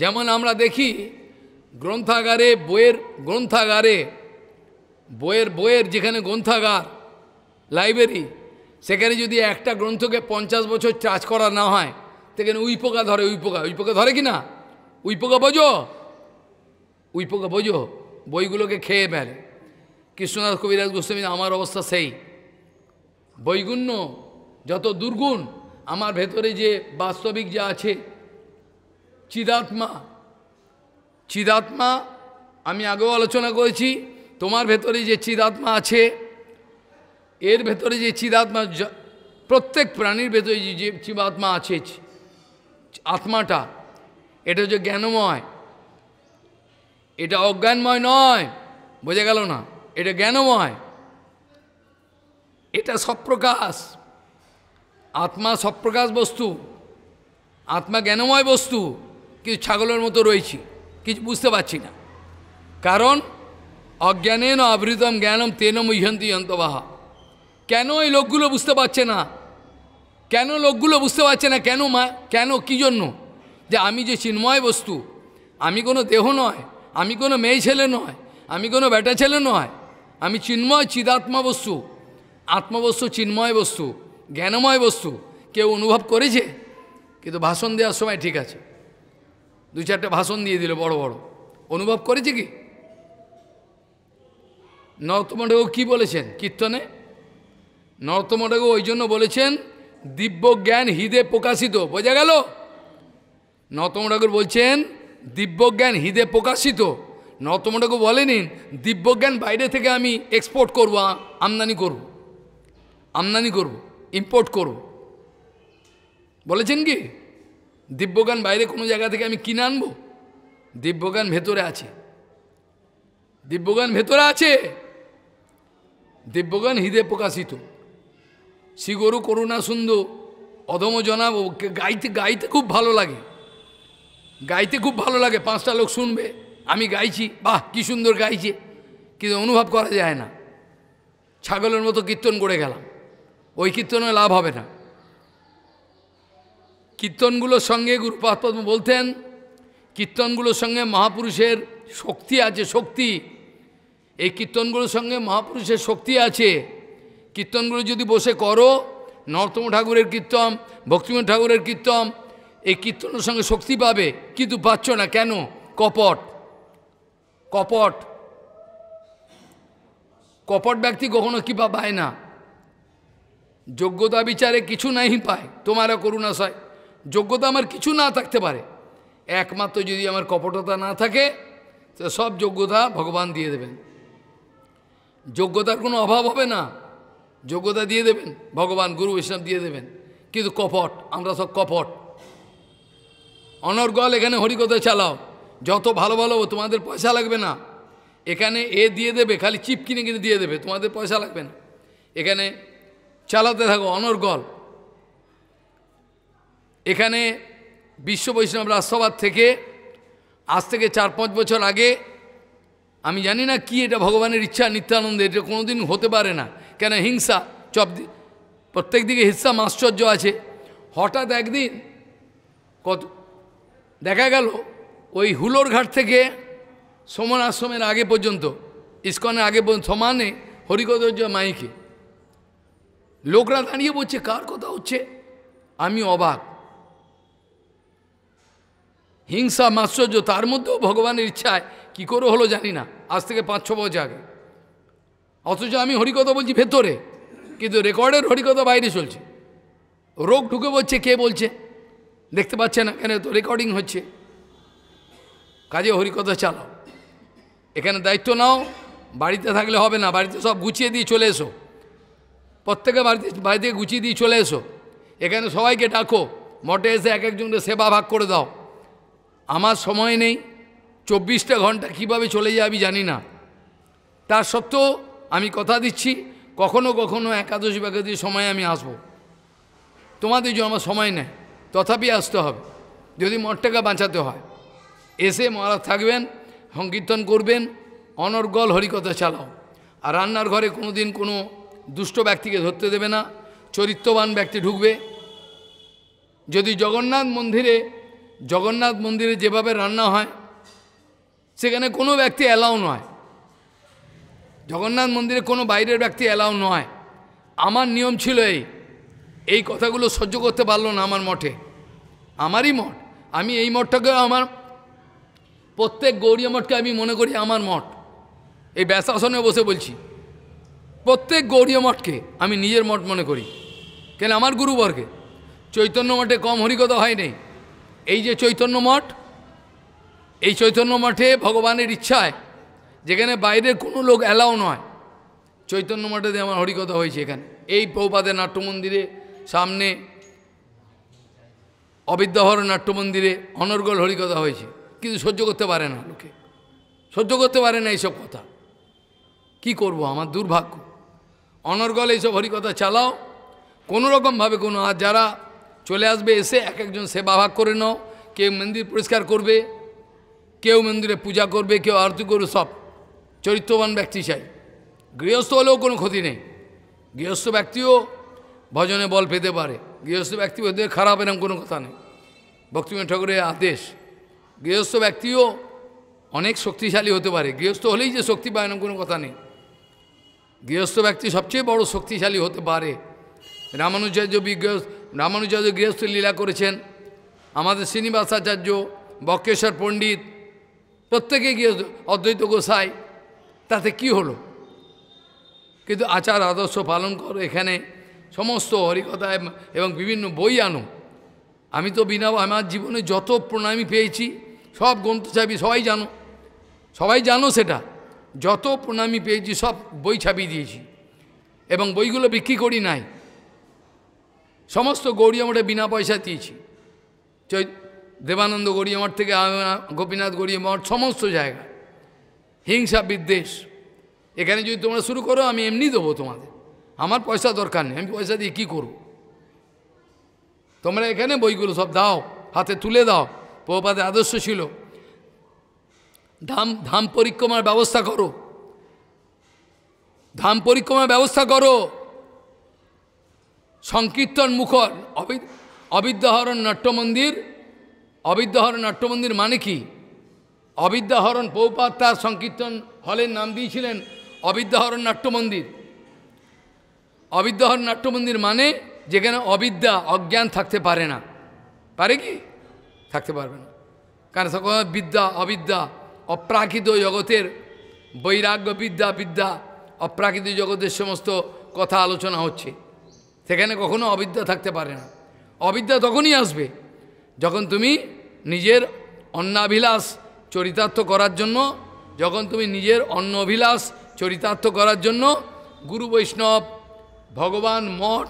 যেমন আমরা দেখি গ্রন্থাগারে বইয়ের গ্রন্থাগারে বইয়ের বইয়ের যেখানে গ্রন্থাগার লাইব্রেরি সেখানে যদি একটা গ্রন্থকে পঞ্চাশ বছর চার্জ করা না হয় সেখানে উইপোকা ধরে উইপোকা উইপোকা ধরে কি না উই পোকা বোঝো পোকা বোঝো বইগুলোকে খেয়ে ফেলে কৃষ্ণনাথ কবিরাজ গোস্বামী আমার অবস্থা সেই বৈগুণ্য যত দুর্গুণ আমার ভেতরে যে বাস্তবিক যা আছে চিদাত্মা চিদাত্মা আমি আগেও আলোচনা করেছি তোমার ভেতরে যে চিদাত্মা আছে এর ভেতরে যে চিদাত্মা প্রত্যেক প্রাণীর ভেতরে যে জীবাত্মা আছে আত্মাটা এটা হচ্ছে জ্ঞানময় এটা অজ্ঞানময় নয় বোঝা গেল না এটা জ্ঞানময় এটা সপ্রকাশ আত্মা সপ্রকাশ বস্তু আত্মা জ্ঞানময় বস্তু কিছু ছাগলের মতো রয়েছি কিছু বুঝতে পারছি না কারণ অজ্ঞানেন আবৃতম জ্ঞানম তেনম ইহন্তি যন্তবাহা কেন এই লোকগুলো বুঝতে পারছে না কেন লোকগুলো বুঝতে পারছে না কেন মা কেন কী জন্য যে আমি যে চিন্ময় বস্তু আমি কোনো দেহ নয় আমি কোনো মেয়ে ছেলে নয় আমি কোনো বেটা ছেলে নয় আমি চিন্ময় চিদাত্মা বস্তু আত্মবস্তু চিন্ময় বস্তু জ্ঞানময় বস্তু কেউ অনুভব করেছে কিন্তু ভাষণ দেওয়ার সময় ঠিক আছে দু চারটে ভাষণ দিয়ে দিল বড় বড় অনুভব করেছে কি নরতমঠাকু কি বলেছেন কীর্তনে নরতমঠাকু ওই জন্য বলেছেন দিব্য জ্ঞান হৃদে প্রকাশিত বোঝা গেল নতম ঠাকুর বলছেন দিব্যজ্ঞান হৃদে প্রকাশিত নতম ঠাকুর বলেনি দিব্যজ্ঞান বাইরে থেকে আমি এক্সপোর্ট করবো আমদানি করব আমদানি করব ইম্পোর্ট করব বলেছেন কি দিব্যজ্ঞান বাইরে কোনো জায়গা থেকে আমি কিনে আনবো দিব্যজ্ঞান ভেতরে আছে দিব্যজ্ঞান ভেতরে আছে দিব্যজ্ঞান হৃদে প্রকাশিত শ্রী গরু করুণা সুন্দর অধম জনাব গাইতে গাইতে খুব ভালো লাগে গাইতে খুব ভালো লাগে পাঁচটা লোক শুনবে আমি গাইছি বাহ কি সুন্দর গাইছে কিন্তু অনুভব করা যায় না ছাগলের মতো কীর্তন করে গেলাম ওই কীর্তনে লাভ হবে না কীর্তনগুলোর সঙ্গে গুরুপাত্ম বলতেন কীর্তনগুলোর সঙ্গে মহাপুরুষের শক্তি আছে শক্তি এই কীর্তনগুলোর সঙ্গে মহাপুরুষের শক্তি আছে কীর্তনগুলো যদি বসে করো নর্তম ঠাকুরের কীর্তন ভক্তিম ঠাকুরের কীর্তন এই কীর্তনের সঙ্গে শক্তি পাবে কিন্তু পাচ্ছ না কেন কপট কপট কপট ব্যক্তি কখনো কৃপা পায় না যোগ্যতা বিচারে কিছু নাই পায় তোমারা করুণা শয় যোগ্যতা আমার কিছু না থাকতে পারে একমাত্র যদি আমার কপটতা না থাকে তো সব যোগ্যতা ভগবান দিয়ে দেবেন যোগ্যতার কোনো অভাব হবে না যোগ্যতা দিয়ে দেবেন ভগবান গুরু বৈষ্ণব দিয়ে দেবেন কিন্তু কপট আমরা সব কপট অনর্গল এখানে হরিকতা চালাও যত ভালো ভালো তোমাদের পয়সা লাগবে না এখানে এ দিয়ে দেবে খালি চিপ কিনে কিনে দিয়ে দেবে তোমাদের পয়সা লাগবে না এখানে চালাতে থাকো অনর্গল এখানে বিশ্ব বৈষ্ণব রাজসভার থেকে আজ থেকে চার পাঁচ বছর আগে আমি জানি না কি এটা ভগবানের ইচ্ছা নিত্যানন্দে এটা কোনোদিন হতে পারে না কেন হিংসা চপ প্রত্যেক দিকে হিংসা মাশ্চর্য আছে হঠাৎ একদিন কত দেখা গেল ওই হুলোর ঘাট থেকে সমান আশ্রমের আগে পর্যন্ত ইস্কনের আগে সমানে হরিকদর্য মাইকে লোকরা দাঁড়িয়ে বলছে কার কথা হচ্ছে আমি অবাক হিংসা মাশ্চর্য তার মধ্যেও ভগবানের ইচ্ছায় কি করে হলো জানি না আজ থেকে পাঁচ ছ বছর আগে অথচ আমি হরিকথা বলছি ভেতরে কিন্তু রেকর্ডের হরিকথা বাইরে চলছে রোগ ঢুকে বলছে কে বলছে দেখতে পাচ্ছে না এখানে তো রেকর্ডিং হচ্ছে কাজে হরিকথা চালাও এখানে দায়িত্ব নাও বাড়িতে থাকলে হবে না বাড়িতে সব গুছিয়ে দিয়ে চলে এসো প্রত্যেকে বাড়িতে বাড়িতে গুছিয়ে দিয়ে চলে এসো এখানে সবাইকে ডাকো মঠে এসে এক একজনকে সেবা ভাগ করে দাও আমার সময় নেই চব্বিশটা ঘন্টা কিভাবে চলে যায় আমি জানি না তার সত্ত্বেও আমি কথা দিচ্ছি কখনো কখনো একাদশী বাকাদশী সময় আমি আসব তোমাদের যে আমার সময় নেয় তথাপি আসতে হবে যদি মঠটাকে বাঁচাতে হয় এসে মহারাজ থাকবেন সংকীর্তন করবেন অনর্গল হরিকথা চালাও আর রান্নার ঘরে কোনো দিন কোনো দুষ্ট ব্যক্তিকে ধরতে দেবে না চরিত্রবান ব্যক্তি ঢুকবে যদি জগন্নাথ মন্দিরে জগন্নাথ মন্দিরে যেভাবে রান্না হয় সেখানে কোনো ব্যক্তি অ্যালাউ নয় জগন্নাথ মন্দিরে কোনো বাইরের ব্যক্তি অ্যালাউ নয় আমার নিয়ম ছিল এই এই কথাগুলো সহ্য করতে পারলো না আমার মঠে আমারই মঠ আমি এই মঠটাকে আমার প্রত্যেক গৌরীয় মঠকে আমি মনে করি আমার মঠ এই ব্যাসাসনে বসে বলছি প্রত্যেক গৌরী মঠকে আমি নিজের মঠ মনে করি কেন আমার গুরুবর্গে চৈতন্য মঠে কম হরিকতা হয়নি এই যে চৈতন্য মঠ এই চৈতন্য মঠে ভগবানের ইচ্ছায় যেখানে বাইরের কোনো লোক অ্যালাও নয় চৈতন্য মঠে আমার হরিকতা হয়েছে এখানে এই প্রৌপাদের নাট্য মন্দিরে সামনে অবিদ্যাহর নাট্যমন্দিরে অনর্গল হরিকথা হয়েছে কিন্তু সহ্য করতে পারে না লোকে সহ্য করতে পারে না এইসব কথা কি করব আমার দুর্ভাগ্য অনর্গল এইসব হরিকথা চালাও কোনো রকমভাবে কোনো আর যারা চলে আসবে এসে এক একজন সেবা ভাগ করে নাও কেউ মন্দির পরিষ্কার করবে কেউ মন্দিরে পূজা করবে কেউ আরতি করবে সব চরিত্রবান ব্যক্তি চাই গৃহস্থ হলেও কোনো ক্ষতি নেই গৃহস্থ ব্যক্তিও ভজনে বল পেতে পারে গৃহস্থ ব্যক্তি ওদের খারাপ এরম কোনো কথা নেই ভক্তিম ঠাকুরের আদেশ গৃহস্থ ব্যক্তিও অনেক শক্তিশালী হতে পারে গৃহস্থ হলেই যে শক্তি পায় এরকম কোনো কথা নেই গৃহস্থ ব্যক্তি সবচেয়ে বড় শক্তিশালী হতে পারে রামানুচার্য বিজ্ঞ রামানুচার্য গৃহস্থ লীলা করেছেন আমাদের শ্রীনিবাসাচার্য বক্রেশ্বর পণ্ডিত প্রত্যেকে গিয়ে অদ্বৈত গোসাই তাতে কি হলো কিন্তু আচার আদর্শ পালন করো এখানে সমস্ত হরিকথা এবং বিভিন্ন বই আনো আমি তো বিনা আমার জীবনে যত প্রণামী পেয়েছি সব গ্রন্থ ছাপি সবাই জানো সবাই জানো সেটা যত প্রণামী পেয়েছি সব বই ছাপিয়ে দিয়েছি এবং বইগুলো বিক্রি করি নাই সমস্ত গৌরী আমরা বিনা পয়সা দিয়েছি দেবানন্দ গৌরী আমার থেকে গোপীনাথ গৌরী আমার সমস্ত জায়গা হিংসা বিদ্বেষ এখানে যদি তোমরা শুরু করো আমি এমনি দেবো তোমাদের আমার পয়সা দরকার নেই আমি পয়সা দিয়ে কী করব তোমরা এখানে বইগুলো সব দাও হাতে তুলে দাও প্রপাতে আদর্শ ছিল ধাম ধাম পরিক্রমার ব্যবস্থা করো ধাম পরিক্রমার ব্যবস্থা করো সংকীর্তন মুখর অবি অবিদ্যাহরণ নাট্যমন্দির অবিদ্যাহরণ নাট্যমন্দির মানে কি অবিদ্যাহরণ পৌপাত তার সংকীর্তন হলের নাম দিয়েছিলেন অবিদ্যাহরণ নাট্যমন্দির অবিদ্যাহর নাট্যমন্দির মানে যেখানে অবিদ্যা অজ্ঞান থাকতে পারে না পারে কি থাকতে পারবে না কারণ সকল বিদ্যা অবিদ্যা অপ্রাকৃত জগতের বৈরাগ্য বিদ্যা বিদ্যা অপ্রাকৃত জগতের সমস্ত কথা আলোচনা হচ্ছে সেখানে কখনো অবিদ্যা থাকতে পারে না অবিদ্যা তখনই আসবে যখন তুমি নিজের অন্নাভিলাষ চরিতার্থ করার জন্য যখন তুমি নিজের অন্ন অভিলাষ চরিতার্থ করার জন্য গুরু বৈষ্ণব ভগবান মঠ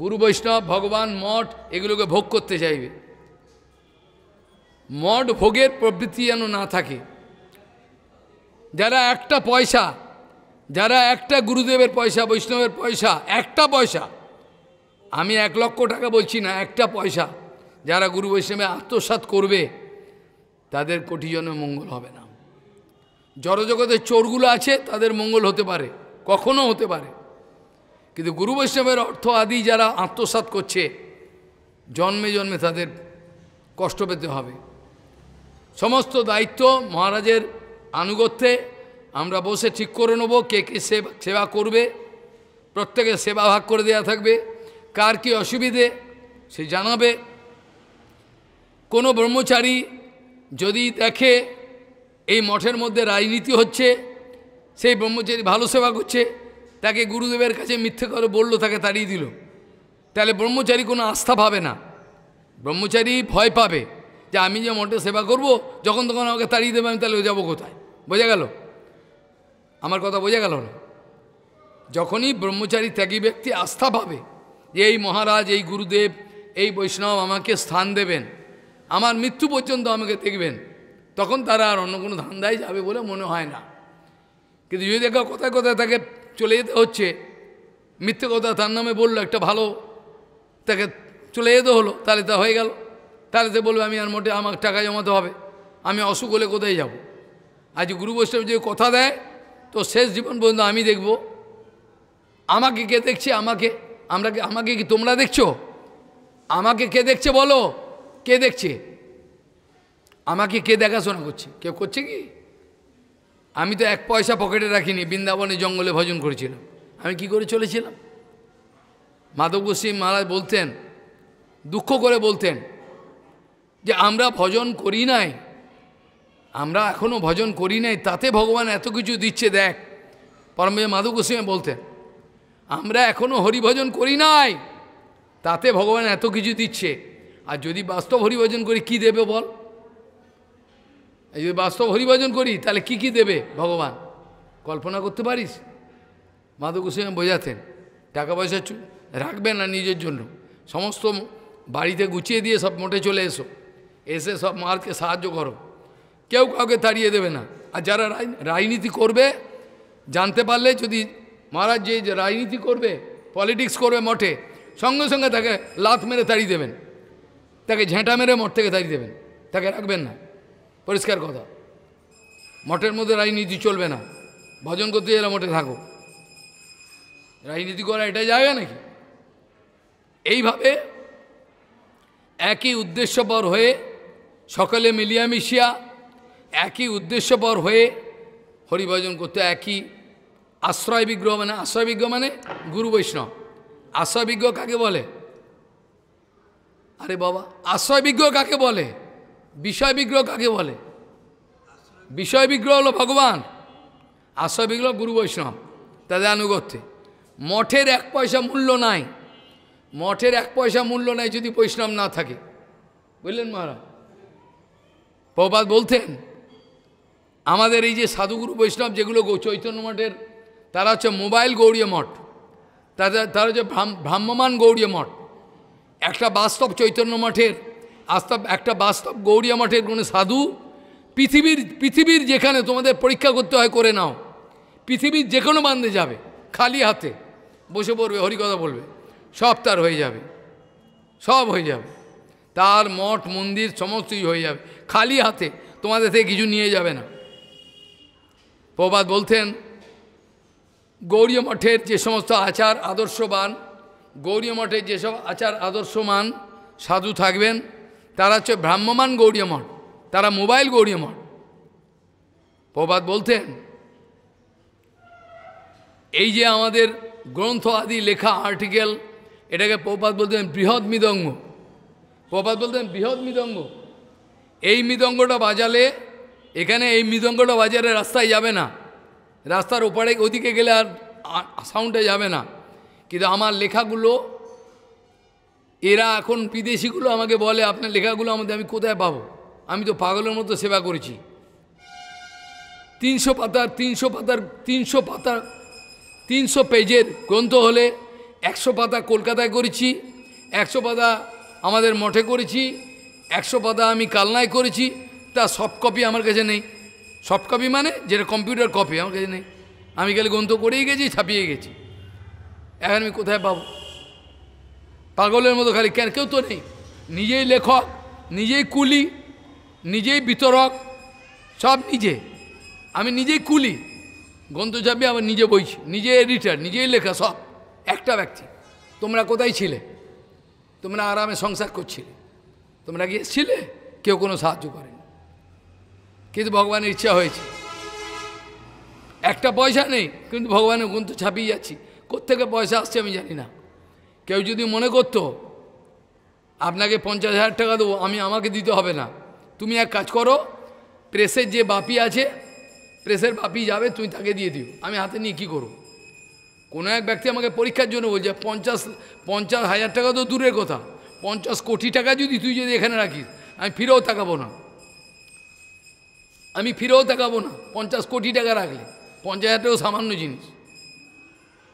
গুরু বৈষ্ণব ভগবান মঠ এগুলোকে ভোগ করতে চাইবে মঠ ভোগের প্রবৃত্তি যেন না থাকে যারা একটা পয়সা যারা একটা গুরুদেবের পয়সা বৈষ্ণবের পয়সা একটা পয়সা আমি এক লক্ষ টাকা বলছি না একটা পয়সা যারা গুরু বৈষ্ণবে আত্মসাত করবে তাদের কোটিজনে মঙ্গল হবে না জড়জগতের চোরগুলো আছে তাদের মঙ্গল হতে পারে কখনো হতে পারে কিন্তু গুরু বৈষ্ণবের অর্থ আদি যারা আত্মসাত করছে জন্মে জন্মে তাদের কষ্ট পেতে হবে সমস্ত দায়িত্ব মহারাজের আনুগত্যে আমরা বসে ঠিক করে নেবো কে কে সেবা করবে প্রত্যেকে সেবা ভাগ করে দেয়া থাকবে কার কি অসুবিধে সে জানাবে কোনো ব্রহ্মচারী যদি দেখে এই মঠের মধ্যে রাজনীতি হচ্ছে সেই ব্রহ্মচারী ভালো সেবা করছে তাকে গুরুদেবের কাছে মিথ্যে করে বললো তাকে তাড়িয়ে দিল তাহলে ব্রহ্মচারী কোনো আস্থা পাবে না ব্রহ্মচারী ভয় পাবে যে আমি যে মঠে সেবা করব যখন তখন আমাকে তাড়িয়ে দেবে আমি তাহলে যাবো কোথায় বোঝা গেল আমার কথা বোঝা গেল না যখনই ব্রহ্মচারী ত্যাগী ব্যক্তি আস্থা পাবে যে এই মহারাজ এই গুরুদেব এই বৈষ্ণব আমাকে স্থান দেবেন আমার মৃত্যু পর্যন্ত আমাকে দেখবেন তখন তারা আর অন্য কোনো ধান্দায় যাবে বলে মনে হয় না কিন্তু যদি দেখা কথায় কোথায় তাকে চলে যেতে হচ্ছে মিথ্যে কথা তার নামে বললো একটা ভালো তাকে চলে যেতে হলো তাহলে তা হয়ে গেল তাহলে সে বলবে আমি আর মোটে আমার টাকা জমাতে হবে আমি অসুখ হলে কোথায় যাব। আজ গুরু বৈষ্ণব যদি কথা দেয় তো শেষ জীবন পর্যন্ত আমি দেখব আমাকে কে দেখছে আমাকে আমরা আমাকে কি তোমরা দেখছো আমাকে কে দেখছে বলো কে দেখছে আমাকে কে দেখাশোনা করছে কেউ করছে কি আমি তো এক পয়সা পকেটে রাখিনি বৃন্দাবনে জঙ্গলে ভজন করেছিলাম আমি কি করে চলেছিলাম মাধব গোস্বী মহারাজ বলতেন দুঃখ করে বলতেন যে আমরা ভজন করি নাই আমরা এখনও ভজন করি নাই তাতে ভগবান এত কিছু দিচ্ছে দেখ পরমে মাধব গোস্বামী বলতেন আমরা এখনও হরিভজন করি নাই তাতে ভগবান এত কিছু দিচ্ছে আর যদি বাস্তব হরিভজন করি কি দেবে বল যদি বাস্তব হরিভজন করি তাহলে কি কি দেবে ভগবান কল্পনা করতে পারিস মাধু গোস্বামী বোঝাতেন টাকা পয়সা রাখবে না নিজের জন্য সমস্ত বাড়িতে গুছিয়ে দিয়ে সব মোটে চলে এসো এসে সব মারকে সাহায্য করো কেউ কাউকে তাড়িয়ে দেবে না আর যারা রাজনীতি করবে জানতে পারলে যদি মহারাজ যে রাজনীতি করবে পলিটিক্স করবে মঠে সঙ্গে সঙ্গে তাকে লাথ মেরে তাড়িয়ে দেবেন তাকে ঝেঁটা মেরে মঠ থেকে তাড়িয়ে দেবেন তাকে রাখবেন না পরিষ্কার কথা মঠের মধ্যে রাজনীতি চলবে না ভজন করতে গেলে মঠে থাকো রাজনীতি করা এটা যাবে নাকি এইভাবে একই উদ্দেশ্যপর হয়ে সকলে মিলিয়া মিশিয়া একই উদ্দেশ্যপর হয়ে হরিভজন করতে একই আশ্রয় বিগ্রহ মানে আশ্রয় বিগ্রহ মানে গুরু বৈষ্ণব আশ্রয় বিগ্রহ কাকে বলে আরে বাবা আশ্রয় বিগ্রহ কাকে বলে বিষয় বিগ্রহ কাকে বলে বিষয় বিগ্রহ হলো ভগবান আশ্রয় বিগ্রহ গুরু বৈষ্ণব তাদের আনুগত্যে মঠের এক পয়সা মূল্য নাই মঠের এক পয়সা মূল্য নাই যদি বৈষ্ণব না থাকে বুঝলেন মহারাজ প্রবাদ বলতেন আমাদের এই যে সাধুগুরু বৈষ্ণব যেগুলো চৈতন্য মঠের তারা হচ্ছে মোবাইল গৌরীয় মঠ তাদের তারা হচ্ছে ভ্রাম্যমান গৌরীয় মঠ একটা বাস্তব চৈতন্য মঠের আস্তাব একটা বাস্তব গৌরিয়া মঠের কোনো সাধু পৃথিবীর পৃথিবীর যেখানে তোমাদের পরীক্ষা করতে হয় করে নাও পৃথিবীর যে কোনো বান্ধে যাবে খালি হাতে বসে পড়বে হরিকথা বলবে সব তার হয়ে যাবে সব হয়ে যাবে তার মঠ মন্দির সমস্তই হয়ে যাবে খালি হাতে তোমাদের থেকে কিছু নিয়ে যাবে না প্রবাদ বলতেন গৌরী মঠের যে সমস্ত আচার আদর্শবান গৌরী মঠের যেসব আচার আদর্শমান সাধু থাকবেন তারা হচ্ছে ভ্রাম্যমান গৌরীয় মঠ তারা মোবাইল গৌরীয় মঠ প্রবাদ বলতেন এই যে আমাদের গ্রন্থ আদি লেখা আর্টিকেল এটাকে প্রপাত বলতেন বৃহৎ মৃদঙ্গ প্রপাত বলতেন বৃহৎ মৃদঙ্গ এই মৃদঙ্গটা বাজালে এখানে এই মৃদঙ্গটা বাজারে রাস্তায় যাবে না রাস্তার ওপারে ওদিকে গেলে আর সাউন্ডে যাবে না কিন্তু আমার লেখাগুলো এরা এখন বিদেশিগুলো আমাকে বলে আপনার লেখাগুলো আমাদের আমি কোথায় পাবো আমি তো পাগলের মতো সেবা করেছি তিনশো পাতার তিনশো পাতার তিনশো পাতার তিনশো পেজের গ্রন্থ হলে একশো পাতা কলকাতায় করেছি একশো পাতা আমাদের মঠে করেছি একশো পাতা আমি কালনায় করেছি তা সফট কপি আমার কাছে নেই সফট কপি মানে যেটা কম্পিউটার কপি আমার কাছে নেই আমি গেলে গ্রন্থ করেই গেছি ছাপিয়ে গেছি এখন আমি কোথায় পাবো পাগলের মতো খালি কেন কেউ তো নেই নিজেই লেখক নিজেই কুলি নিজেই বিতরক সব নিজে আমি নিজেই কুলি গ্রন্থ ছাপি আবার নিজে বইছি নিজে এডিটার নিজেই লেখা সব একটা ব্যক্তি তোমরা কোথায় ছিলে তোমরা আরামে সংসার করছিলে তোমরা কি এসছিলে কেউ কোনো সাহায্য করেনি কিন্তু ভগবানের ইচ্ছা হয়েছে একটা পয়সা নেই কিন্তু ভগবানের গ্রন্থ ছাপিয়ে যাচ্ছি কোথেকে পয়সা আসছে আমি জানি না কেউ যদি মনে করত আপনাকে পঞ্চাশ হাজার টাকা দেবো আমি আমাকে দিতে হবে না তুমি এক কাজ করো প্রেসের যে বাপি আছে প্রেসের বাপি যাবে তুমি তাকে দিয়ে দিও আমি হাতে নিয়ে কী করো কোনো এক ব্যক্তি আমাকে পরীক্ষার জন্য বলছে পঞ্চাশ পঞ্চাশ হাজার টাকা তো দূরের কথা পঞ্চাশ কোটি টাকা যদি তুই যদি এখানে রাখিস আমি ফিরেও তাকাবো না আমি ফিরেও তাকাবো না পঞ্চাশ কোটি টাকা রাখলে পঞ্চাশ হাজার টাকাও সামান্য জিনিস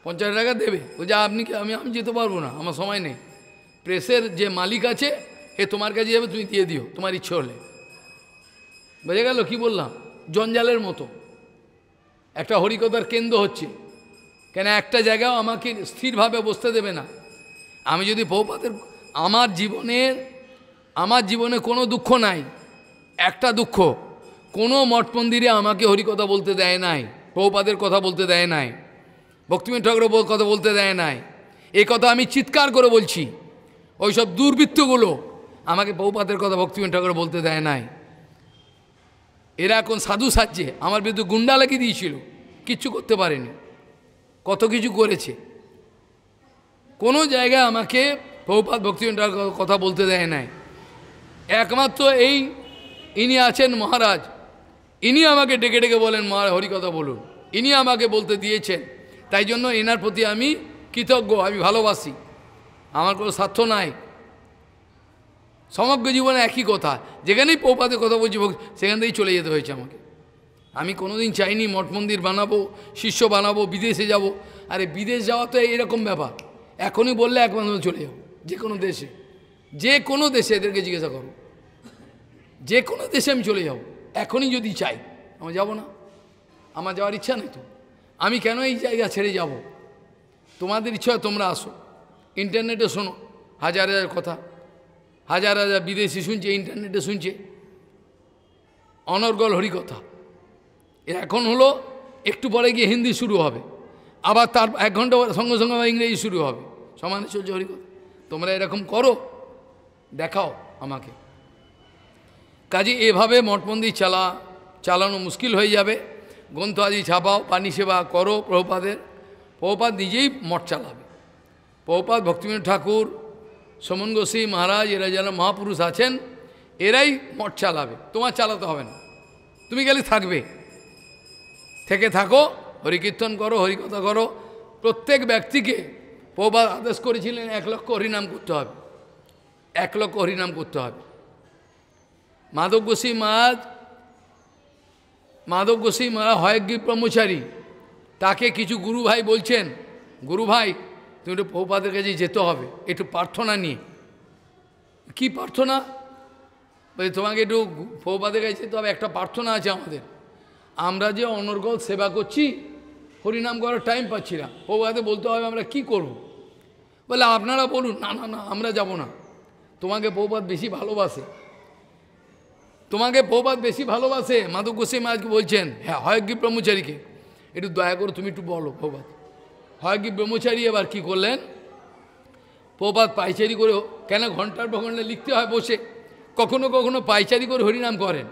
পঞ্চাশ টাকা দেবে বলছে আপনি কি আমি আমি যেতে পারবো না আমার সময় নেই প্রেসের যে মালিক আছে এ তোমার কাছে যাবে তুমি দিয়ে দিও তোমার ইচ্ছে হলে বোঝা গেল কি বললাম জঞ্জালের মতো একটা হরিকতার কেন্দ্র হচ্ছে কেন একটা জায়গাও আমাকে স্থিরভাবে বসতে দেবে না আমি যদি বহুপাতের আমার জীবনের আমার জীবনে কোনো দুঃখ নাই একটা দুঃখ কোনো মঠ মন্দিরে আমাকে হরিকথা বলতে দেয় নাই বহুপাতের কথা বলতে দেয় নাই ভক্তিমী ঠাকুর কথা বলতে দেয় নাই এ কথা আমি চিৎকার করে বলছি ওই সব দুর্বৃত্তগুলো আমাকে বহুপাতের কথা ভক্তিমী ঠাকুর বলতে দেয় নাই এরা এখন সাধু সাজছে আমার বিরুদ্ধে গুন্ডা লাগিয়ে দিয়েছিল কিচ্ছু করতে পারেনি কত কিছু করেছে কোনো জায়গায় আমাকে বহুপাত ভক্তিমী ঠাকুর কথা বলতে দেয় নাই একমাত্র এই ইনি আছেন মহারাজ ইনি আমাকে ডেকে ডেকে বলেন মহারাজ হরিকথা বলুন ইনি আমাকে বলতে দিয়েছেন তাই জন্য এনার প্রতি আমি কৃতজ্ঞ আমি ভালোবাসি আমার কোনো স্বার্থ নাই সমগ্র জীবনে একই কথা যেখানেই পৌপাতে কথা বলছি ভোগ সেখান থেকেই চলে যেতে হয়েছে আমাকে আমি কোনোদিন চাইনি মঠ মন্দির বানাবো শিষ্য বানাবো বিদেশে যাব আরে বিদেশ যাওয়া তো এরকম ব্যাপার এখনই বললে এক মানুষ চলে যাবো যে কোনো দেশে যে কোনো দেশে এদেরকে জিজ্ঞাসা করো যে কোনো দেশে আমি চলে যাব এখনই যদি চাই আমি যাব না আমার যাওয়ার ইচ্ছা নেই তো আমি কেন এই জায়গা ছেড়ে যাব। তোমাদের ইচ্ছা তোমরা আসো ইন্টারনেটে শোনো হাজার হাজার কথা হাজার হাজার বিদেশি শুনছে ইন্টারনেটে শুনছে অনর্গল হরিকথা এখন হলো একটু পরে গিয়ে হিন্দি শুরু হবে আবার তার এক ঘন্টা সঙ্গে সঙ্গে ইংরেজি শুরু হবে সমানে চলছে হরিকথা তোমরা এরকম করো দেখাও আমাকে কাজে এভাবে মঠমন্দির চালা চালানো মুশকিল হয়ে যাবে গ্রন্থ আদি ছাপাও পানি সেবা করো প্রভুপাদের প্রহপাত নিজেই মঠ চালাবে প্রভুপাদ ভক্তিমেন্দ্র ঠাকুর সোমন গোসী মহারাজ এরা যারা মহাপুরুষ আছেন এরাই মঠ চালাবে তোমার চালাতে হবে না তুমি গেলে থাকবে থেকে থাকো হরিকীর্তন করো হরিকথা করো প্রত্যেক ব্যক্তিকে প্রবাদ আদেশ করেছিলেন এক লক্ষ হরিনাম করতে হবে এক লক্ষ হরিনাম করতে হবে মাধব গোসী মহারাজ মাধব গোস্বী হয়গ্রী ব্রহ্মচারী তাকে কিছু গুরু ভাই বলছেন গুরু ভাই তুমি একটু প্রভুপাদের কাছে যেতে হবে একটু প্রার্থনা নিয়ে কি প্রার্থনা বলছি তোমাকে একটু প্রভুপাদের কাছে যেতে হবে একটা প্রার্থনা আছে আমাদের আমরা যে অনর্গল সেবা করছি হরিনাম করার টাইম পাচ্ছি না প্রভুপাতে বলতে হবে আমরা কি করব। বলে আপনারা বলুন না না না আমরা যাব না তোমাকে প্রভুপাত বেশি ভালোবাসে তোমাকে প্রবাদ বেশি ভালোবাসে মাধব গোসাই মহারাজকে বলছেন হ্যাঁ হয়গ্রী ব্রহ্মচারীকে একটু দয়া করে তুমি একটু বলো প্রবাদ হয়গ্রী ব্রহ্মচারী এবার কি করলেন প্রবাদ পাইচারি করে কেন ঘন্টার পর লিখতে হয় বসে কখনো কখনো পাইচারি করে হরিনাম করেন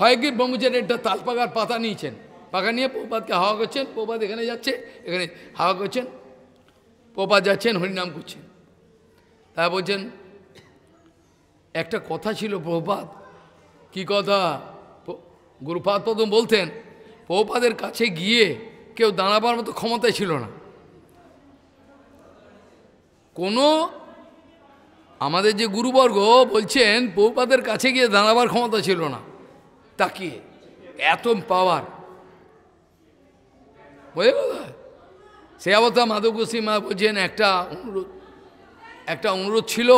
হয়গ্রী ব্রহ্মচারী একটা তালপাকার পাতা নিয়েছেন পাকা নিয়ে প্রপাতকে হাওয়া করছেন প্রপাত এখানে যাচ্ছে এখানে হাওয়া করছেন প্রপাত যাচ্ছেন হরিনাম করছেন তা বলছেন একটা কথা ছিল প্রপাত কি কথা গুরুপাদ প্রথম বলতেন পৌপাদের কাছে গিয়ে কেউ দাঁড়াবার মতো ক্ষমতা ছিল না কোনো আমাদের যে গুরুবর্গ বলছেন পৌপাদের কাছে গিয়ে দাঁড়াবার ক্ষমতা ছিল না তাকিয়ে এত পাওয়ার সে অবস্থা মাধব মা বলছেন একটা অনুরোধ একটা অনুরোধ ছিল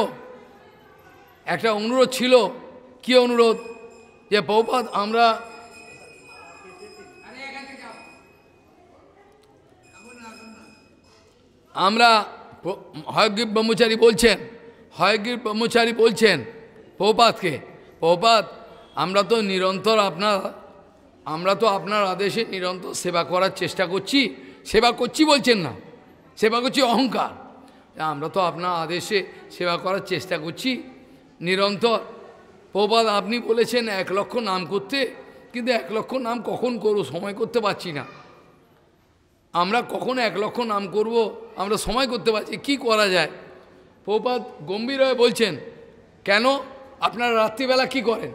একটা অনুরোধ ছিল কি অনুরোধ যে বহুপাত আমরা আমরা হয়গ্রীব ব্রহ্মচারী বলছেন হয়গ্রীব ব্রহ্মচারী বলছেন পৌপাতকে পৌপাত আমরা তো নিরন্তর আপনার আমরা তো আপনার আদেশে নিরন্তর সেবা করার চেষ্টা করছি সেবা করছি বলছেন না সেবা করছি অহংকার আমরা তো আপনার আদেশে সেবা করার চেষ্টা করছি নিরন্তর প্রবাদ আপনি বলেছেন এক লক্ষ নাম করতে কিন্তু এক লক্ষ নাম কখন করবো সময় করতে পারছি না আমরা কখন এক লক্ষ নাম করব আমরা সময় করতে পারছি কি করা যায় প্রপাত গম্ভীর হয়ে বলছেন কেন আপনারা রাত্রিবেলা কি করেন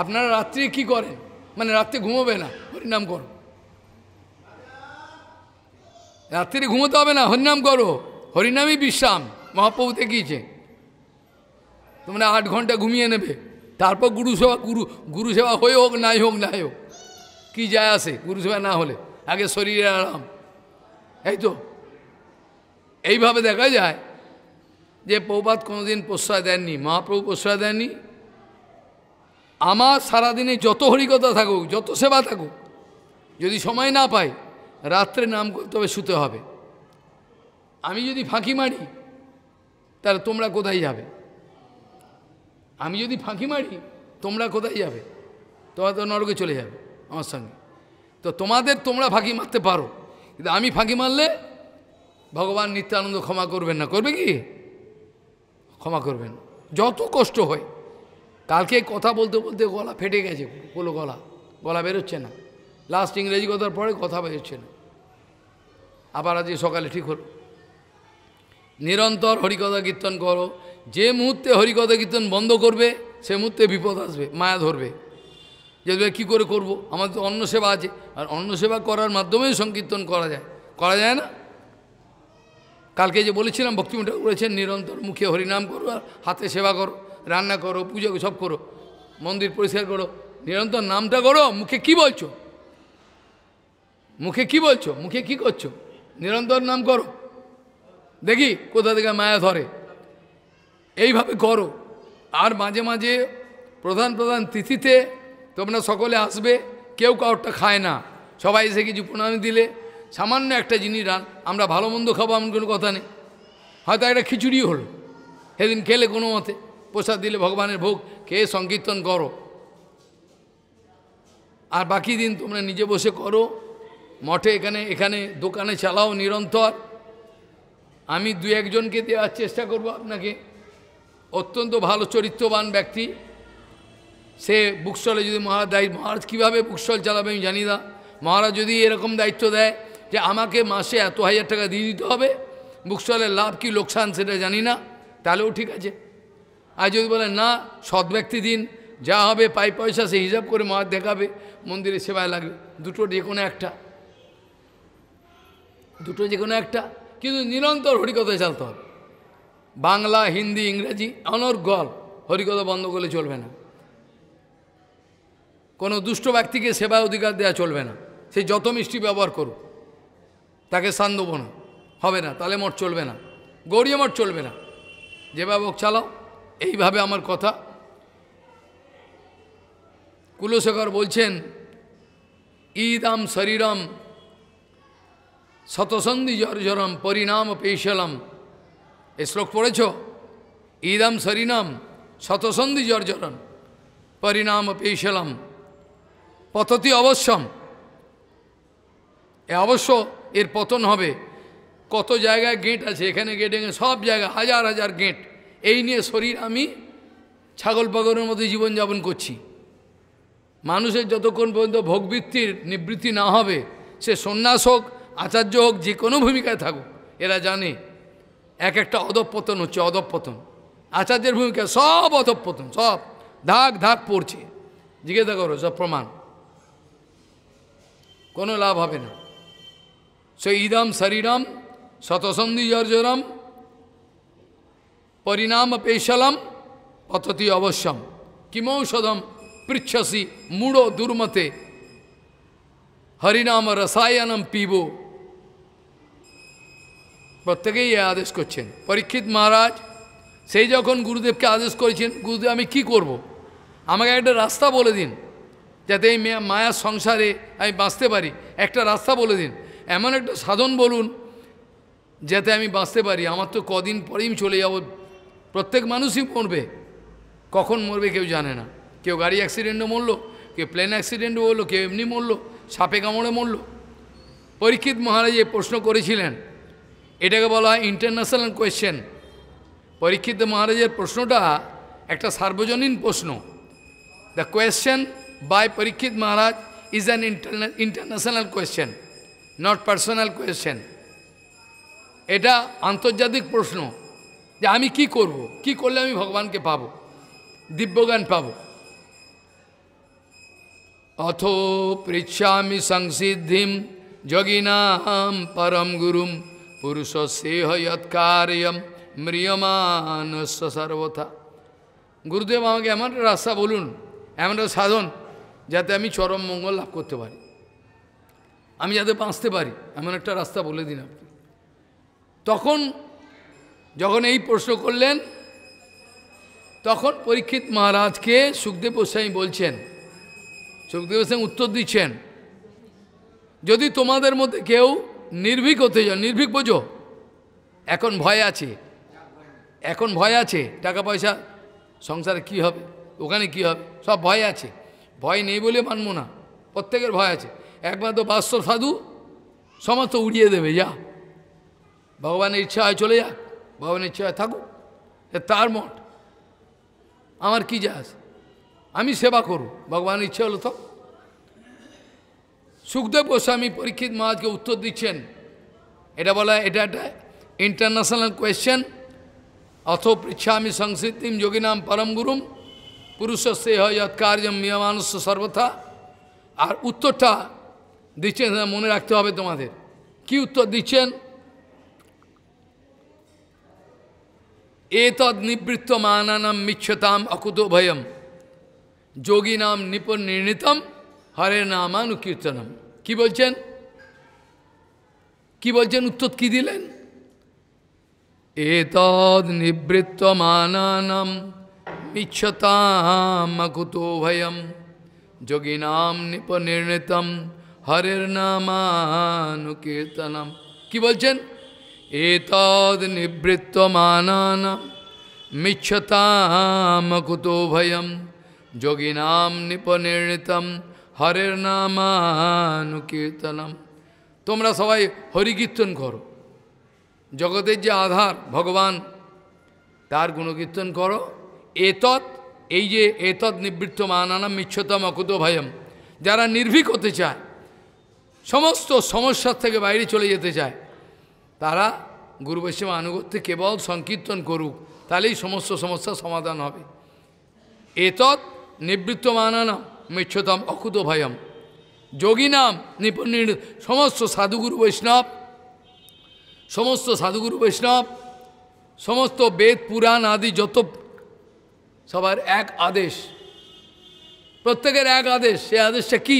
আপনারা রাত্রি কি করেন মানে রাত্রে ঘুমোবে না হরিনাম করো রাত্রি ঘুমোতে হবে না হরিনাম করো হরিনামই বিশ্রাম মহাপ্রভু দেখিয়েছে তোমরা আট ঘন্টা ঘুমিয়ে নেবে তারপর গুরুসেবা গুরু গুরুসেবা হয়ে হোক নাই হোক নাই হোক কী যায় আসে গুরুসেবা না হলে আগে শরীরে আরাম এই তো এইভাবে দেখা যায় যে প্রপাত কোনোদিন প্রশ্রয় দেননি মহাপ্রভু প্রশ্রয় দেননি আমার সারাদিনে যত হরিকতা থাকুক যত সেবা থাকুক যদি সময় না পাই রাত্রে নাম করতে হবে শুতে হবে আমি যদি ফাঁকি মারি তাহলে তোমরা কোথায় যাবে আমি যদি ফাঁকি মারি তোমরা কোথায় যাবে তোমরা তো নরকে চলে যাবে আমার সঙ্গে তো তোমাদের তোমরা ফাঁকি মারতে পারো কিন্তু আমি ফাঁকি মারলে ভগবান নিত্যানন্দ ক্ষমা করবেন না করবে কি ক্ষমা করবেন যত কষ্ট হয় কালকে কথা বলতে বলতে গলা ফেটে গেছে পুরো গলা গলা বেরোচ্ছে না লাস্ট ইংরেজি কথার পরে কথা বেরোচ্ছে না আবার আজকে সকালে ঠিক হল নিরন্তর হরিকথা কীর্তন করো যে মুহূর্তে হরিকথা কীর্তন বন্ধ করবে সে মুহূর্তে বিপদ আসবে মায়া ধরবে যে কী করে করব আমাদের তো অন্ন সেবা আছে আর অন্য সেবা করার মাধ্যমেই সংকীর্তন করা যায় করা যায় না কালকে যে বলেছিলাম ভক্তিমঠা বলেছেন নিরন্তর মুখে হরিনাম করো আর হাতে সেবা করো রান্না করো পুজো সব করো মন্দির পরিষ্কার করো নিরন্তর নামটা করো মুখে কি বলছো মুখে কি বলছো মুখে কি করছো নিরন্তর নাম করো দেখি কোথা থেকে মায়া ধরে এইভাবে করো আর মাঝে মাঝে প্রধান প্রধান তিথিতে তোমরা সকলে আসবে কেউ কাউরটা খায় না সবাই এসে কিছু প্রণাম দিলে সামান্য একটা জিনিস রান আমরা ভালো মন্দ খাবো এমন কোনো কথা নেই হয়তো একটা খিচুড়ি হলো সেদিন খেলে কোনো মতে প্রসাদ দিলে ভগবানের ভোগ খেয়ে সংকীর্তন করো আর বাকি দিন তোমরা নিজে বসে করো মঠে এখানে এখানে দোকানে চালাও নিরন্তর আমি দু একজনকে দেওয়ার চেষ্টা করব আপনাকে অত্যন্ত ভালো চরিত্রবান ব্যক্তি সে বুকস্টলে যদি মহারাজ দায়িত্ব মহারাজ কীভাবে বুকস্টল চালাবে আমি জানি না মহারাজ যদি এরকম দায়িত্ব দেয় যে আমাকে মাসে এত হাজার টাকা দিয়ে দিতে হবে বুকস্টলের লাভ কি লোকসান সেটা জানি না তাহলেও ঠিক আছে আর যদি বলেন না সৎ ব্যক্তি দিন যা হবে পাই পয়সা সে হিসাব করে মহারাজ দেখাবে মন্দিরে সেবায় লাগবে দুটো যে কোনো একটা দুটো যে কোনো একটা কিন্তু নিরন্তর হরিকতায় চালতে হবে বাংলা হিন্দি ইংরেজি অনর্গল হরিকথা বন্ধ করলে চলবে না কোনো দুষ্ট ব্যক্তিকে সেবা অধিকার দেওয়া চলবে না সে যত মিষ্টি ব্যবহার করুক তাকে স্থান দেবো না হবে না তাহলে মঠ চলবে না গড়িয়ে মঠ চলবে না যেভাবে হোক চালাও এইভাবে আমার কথা কুলশেখর বলছেন ইদাম শরীরম শতসন্ধি জর্জরম পরিণাম পেশলম এ শ্লোক পড়েছ ইদম সরিনাম শতসন্ধি জর্জরণ পরিণাম পেয়েছিলাম পততি অবশ্যম এ অবশ্য এর পতন হবে কত জায়গায় গেট আছে এখানে গেটে সব জায়গা হাজার হাজার গেট এই নিয়ে শরীর আমি ছাগল পাগলের মতো জীবনযাপন করছি মানুষের যতক্ষণ পর্যন্ত ভোগবৃত্তির নিবৃত্তি না হবে সে সন্ন্যাস হোক আচার্য হোক যে কোনো ভূমিকায় থাকুক এরা জানে এক একটা অধপতন হচ্ছে অধপতন আচার্যের ভূমিকা সব অধপতন সব ধাক ধাক পড়ছে জিজ্ঞাসা করো সব প্রমাণ কোনো লাভ হবে না সে ইদম শরীরম শতসন্ধি জর্জরম পরিণাম পেশলম অততি অবশ্যম কিমৌষধম পৃচ্ছসি মূড় দুর্মতে হরিনাম রসায়নম পিবো প্রত্যেকেই আদেশ করছেন পরীক্ষিত মহারাজ সেই যখন গুরুদেবকে আদেশ করেছেন গুরুদেব আমি কি করব। আমাকে একটা রাস্তা বলে দিন যাতে এই মায়ার সংসারে আমি বাঁচতে পারি একটা রাস্তা বলে দিন এমন একটা সাধন বলুন যাতে আমি বাঁচতে পারি আমার তো কদিন পরেই চলে যাব প্রত্যেক মানুষই মরবে কখন মরবে কেউ জানে না কেউ গাড়ি অ্যাক্সিডেন্টও মরলো কেউ প্লেন অ্যাক্সিডেন্টও হলো কেউ এমনি মরলো সাপে কামড়ে মরলো পরীক্ষিত মহারাজ এই প্রশ্ন করেছিলেন এটাকে বলা হয় ইন্টারন্যাশনাল কোয়েশ্চেন পরীক্ষিত মহারাজের প্রশ্নটা একটা সার্বজনীন প্রশ্ন the question by Parikshit Maharaj is an international question not personal question এটা আন্তর্জাতিক প্রশ্ন যে আমি কি করব কি করলে আমি ভগবানকে পাব দিব্যজ্ঞান পাব অথ পৃচ্ছামি সংসিদ্ধিম যোগিনাম পরম গুরুম পুরুষ সেহ यत्कार्यम ম্রিয়মান সর্বথা গুরুদেব আমাকে এমন রাস্তা বলুন এমন সাধন যাতে আমি চরম মঙ্গল লাভ করতে পারি আমি যাতে বাঁচতে পারি এমন একটা রাস্তা বলে দিন আপনি তখন যখন এই প্রশ্ন করলেন তখন পরীক্ষিত মহারাজকে সুখদেব গোস্বামী বলছেন সুখদেব গোস্বামী উত্তর দিচ্ছেন যদি তোমাদের মধ্যে কেউ নির্ভীক হতে যাও নির্ভীক বোঝো এখন ভয় আছে এখন ভয় আছে টাকা পয়সা সংসারে কি হবে ওখানে কি হবে সব ভয় আছে ভয় নেই বলে মানব না প্রত্যেকের ভয় আছে একমাত্র বাস্তব সাধু সমস্ত উড়িয়ে দেবে যা ভগবানের ইচ্ছা হয় চলে যাক ভগবানের ইচ্ছা হয় থাকুক তার মঠ আমার কি যা আছে আমি সেবা করুক ভগবানের ইচ্ছা হলো তো সুখদেব গোস্বামী পরীক্ষিত মহাজকে উত্তর দিচ্ছেন এটা বলা এটা একটা ইন্টারন্যাশনাল কোয়েশ্চেন অথ পৃচ্ছামি সংসিদ্ধিম যোগিনাম পরম গুরুম পুরুষ সে হয় কার্যম মিয়মানস সর্বথা আর উত্তরটা দিচ্ছেন মনে রাখতে হবে তোমাদের কি উত্তর দিচ্ছেন এতদ নিবৃত্ত মানানাম মিচ্ছতাম অকুত ভয়ম যোগী নাম নিপুণ নির্ণীতম হরে নামানু কীর্তনম কি বলছেন কি বলছেন উত্তর কি দিলেন এতদ নিবৃত্ত মানানম ইচ্ছতামকুতো ভয়ম যোগিনাম নিপনির্ণিতম হরের নামানুকীর্তনম কি বলছেন এত নিবৃত্ত মানানম মিচ্ছতামকুতো ভয়ম যোগিনাম নিপনির্ণিতম হরের নামানুকীর্তনম তোমরা সবাই হরিকীর্তন করো জগতের যে আধার ভগবান তার গুণকীর্তন করো এতৎ এই যে এত নিবৃত্ত মানানাম মিচ্ছতম অকুত ভয়ম যারা নির্ভীক হতে চায় সমস্ত সমস্যার থেকে বাইরে চলে যেতে চায় তারা গুরু বৈষ্ণব আনুগত্যে কেবল সংকীর্তন করুক তাহলেই সমস্ত সমস্যার সমাধান হবে এতৎ নিবৃত্ত মানানাম মিচ্ছতম অকুত ভয়ম নাম নিপুণ সমস্ত সাধুগুরু বৈষ্ণব সমস্ত সাধুগুরু বৈষ্ণব সমস্ত বেদ পুরাণ আদি যত সবার এক আদেশ প্রত্যেকের এক আদেশ সে আদেশটা কি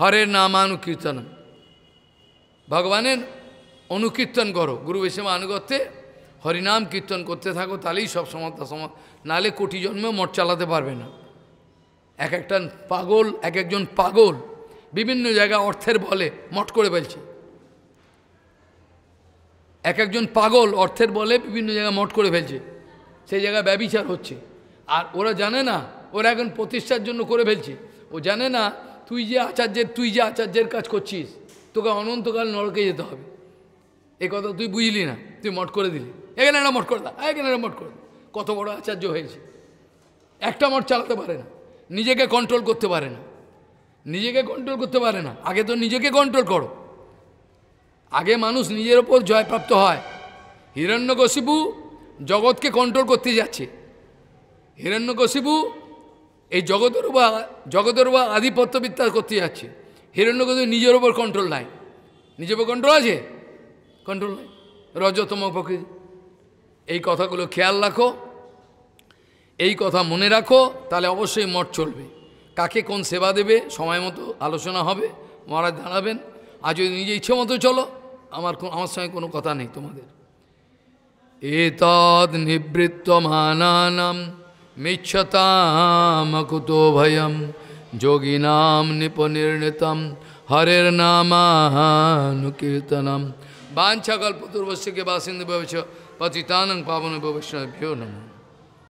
হরের নামানুকীর্তন ভগবানের অনুকীর্তন করো গুরু বৈষ্ণব আনুগত্যে হরিনাম কীর্তন করতে থাকো তাহলেই সব সমস্যা সম নালে কোটি জন্মে মঠ চালাতে পারবে না এক একটা পাগল এক একজন পাগল বিভিন্ন জায়গা অর্থের বলে মট করে ফেলছে এক একজন পাগল অর্থের বলে বিভিন্ন জায়গা মট করে ফেলছে সেই জায়গায় ব্যবিচার হচ্ছে আর ওরা জানে না ওরা এখন প্রতিষ্ঠার জন্য করে ফেলছে ও জানে না তুই যে আচার্যের তুই যে আচার্যের কাজ করছিস তোকে অনন্তকাল নরকে যেতে হবে এ কথা তুই বুঝলি না তুই মট করে দিলি এখানে একটা মট করে দা এখানে একটা মট করে কত বড় আচার্য হয়েছে একটা মঠ চালাতে পারে না নিজেকে কন্ট্রোল করতে পারে না নিজেকে কন্ট্রোল করতে পারে না আগে তো নিজেকে কন্ট্রোল করো আগে মানুষ নিজের ওপর জয়প্রাপ্ত হয় হিরণ্যকশিপু জগৎকে কন্ট্রোল করতে যাচ্ছে হিরণ্যকশিপু এই জগতের উপর জগতের উপর আধিপত্য বিস্তার করতে যাচ্ছে হিরণ্যকশিপু নিজের ওপর কন্ট্রোল নাই নিজের ওপর কন্ট্রোল আছে কন্ট্রোল নাই রজতম প্রকৃতি এই কথাগুলো খেয়াল রাখো এই কথা মনে রাখো তাহলে অবশ্যই মঠ চলবে কাকে কোন সেবা দেবে সময় মতো আলোচনা হবে মহারাজ দাঁড়াবেন আর যদি নিজে ইচ্ছে মতো চলো আমার আমার সঙ্গে কোনো কথা নেই তোমাদের এতদ নিবৃত্তমানানাম মিচ্ছতামকুতো ভয়ম যোগিনাম নিপনির্ণিতম হরের নামানুকীর্তনম বাঞ্ছাকল্পতুর্বশ্যকে বাসিন্দু ভবিষ্য পতিতানং পাবন ভবিষ্য নম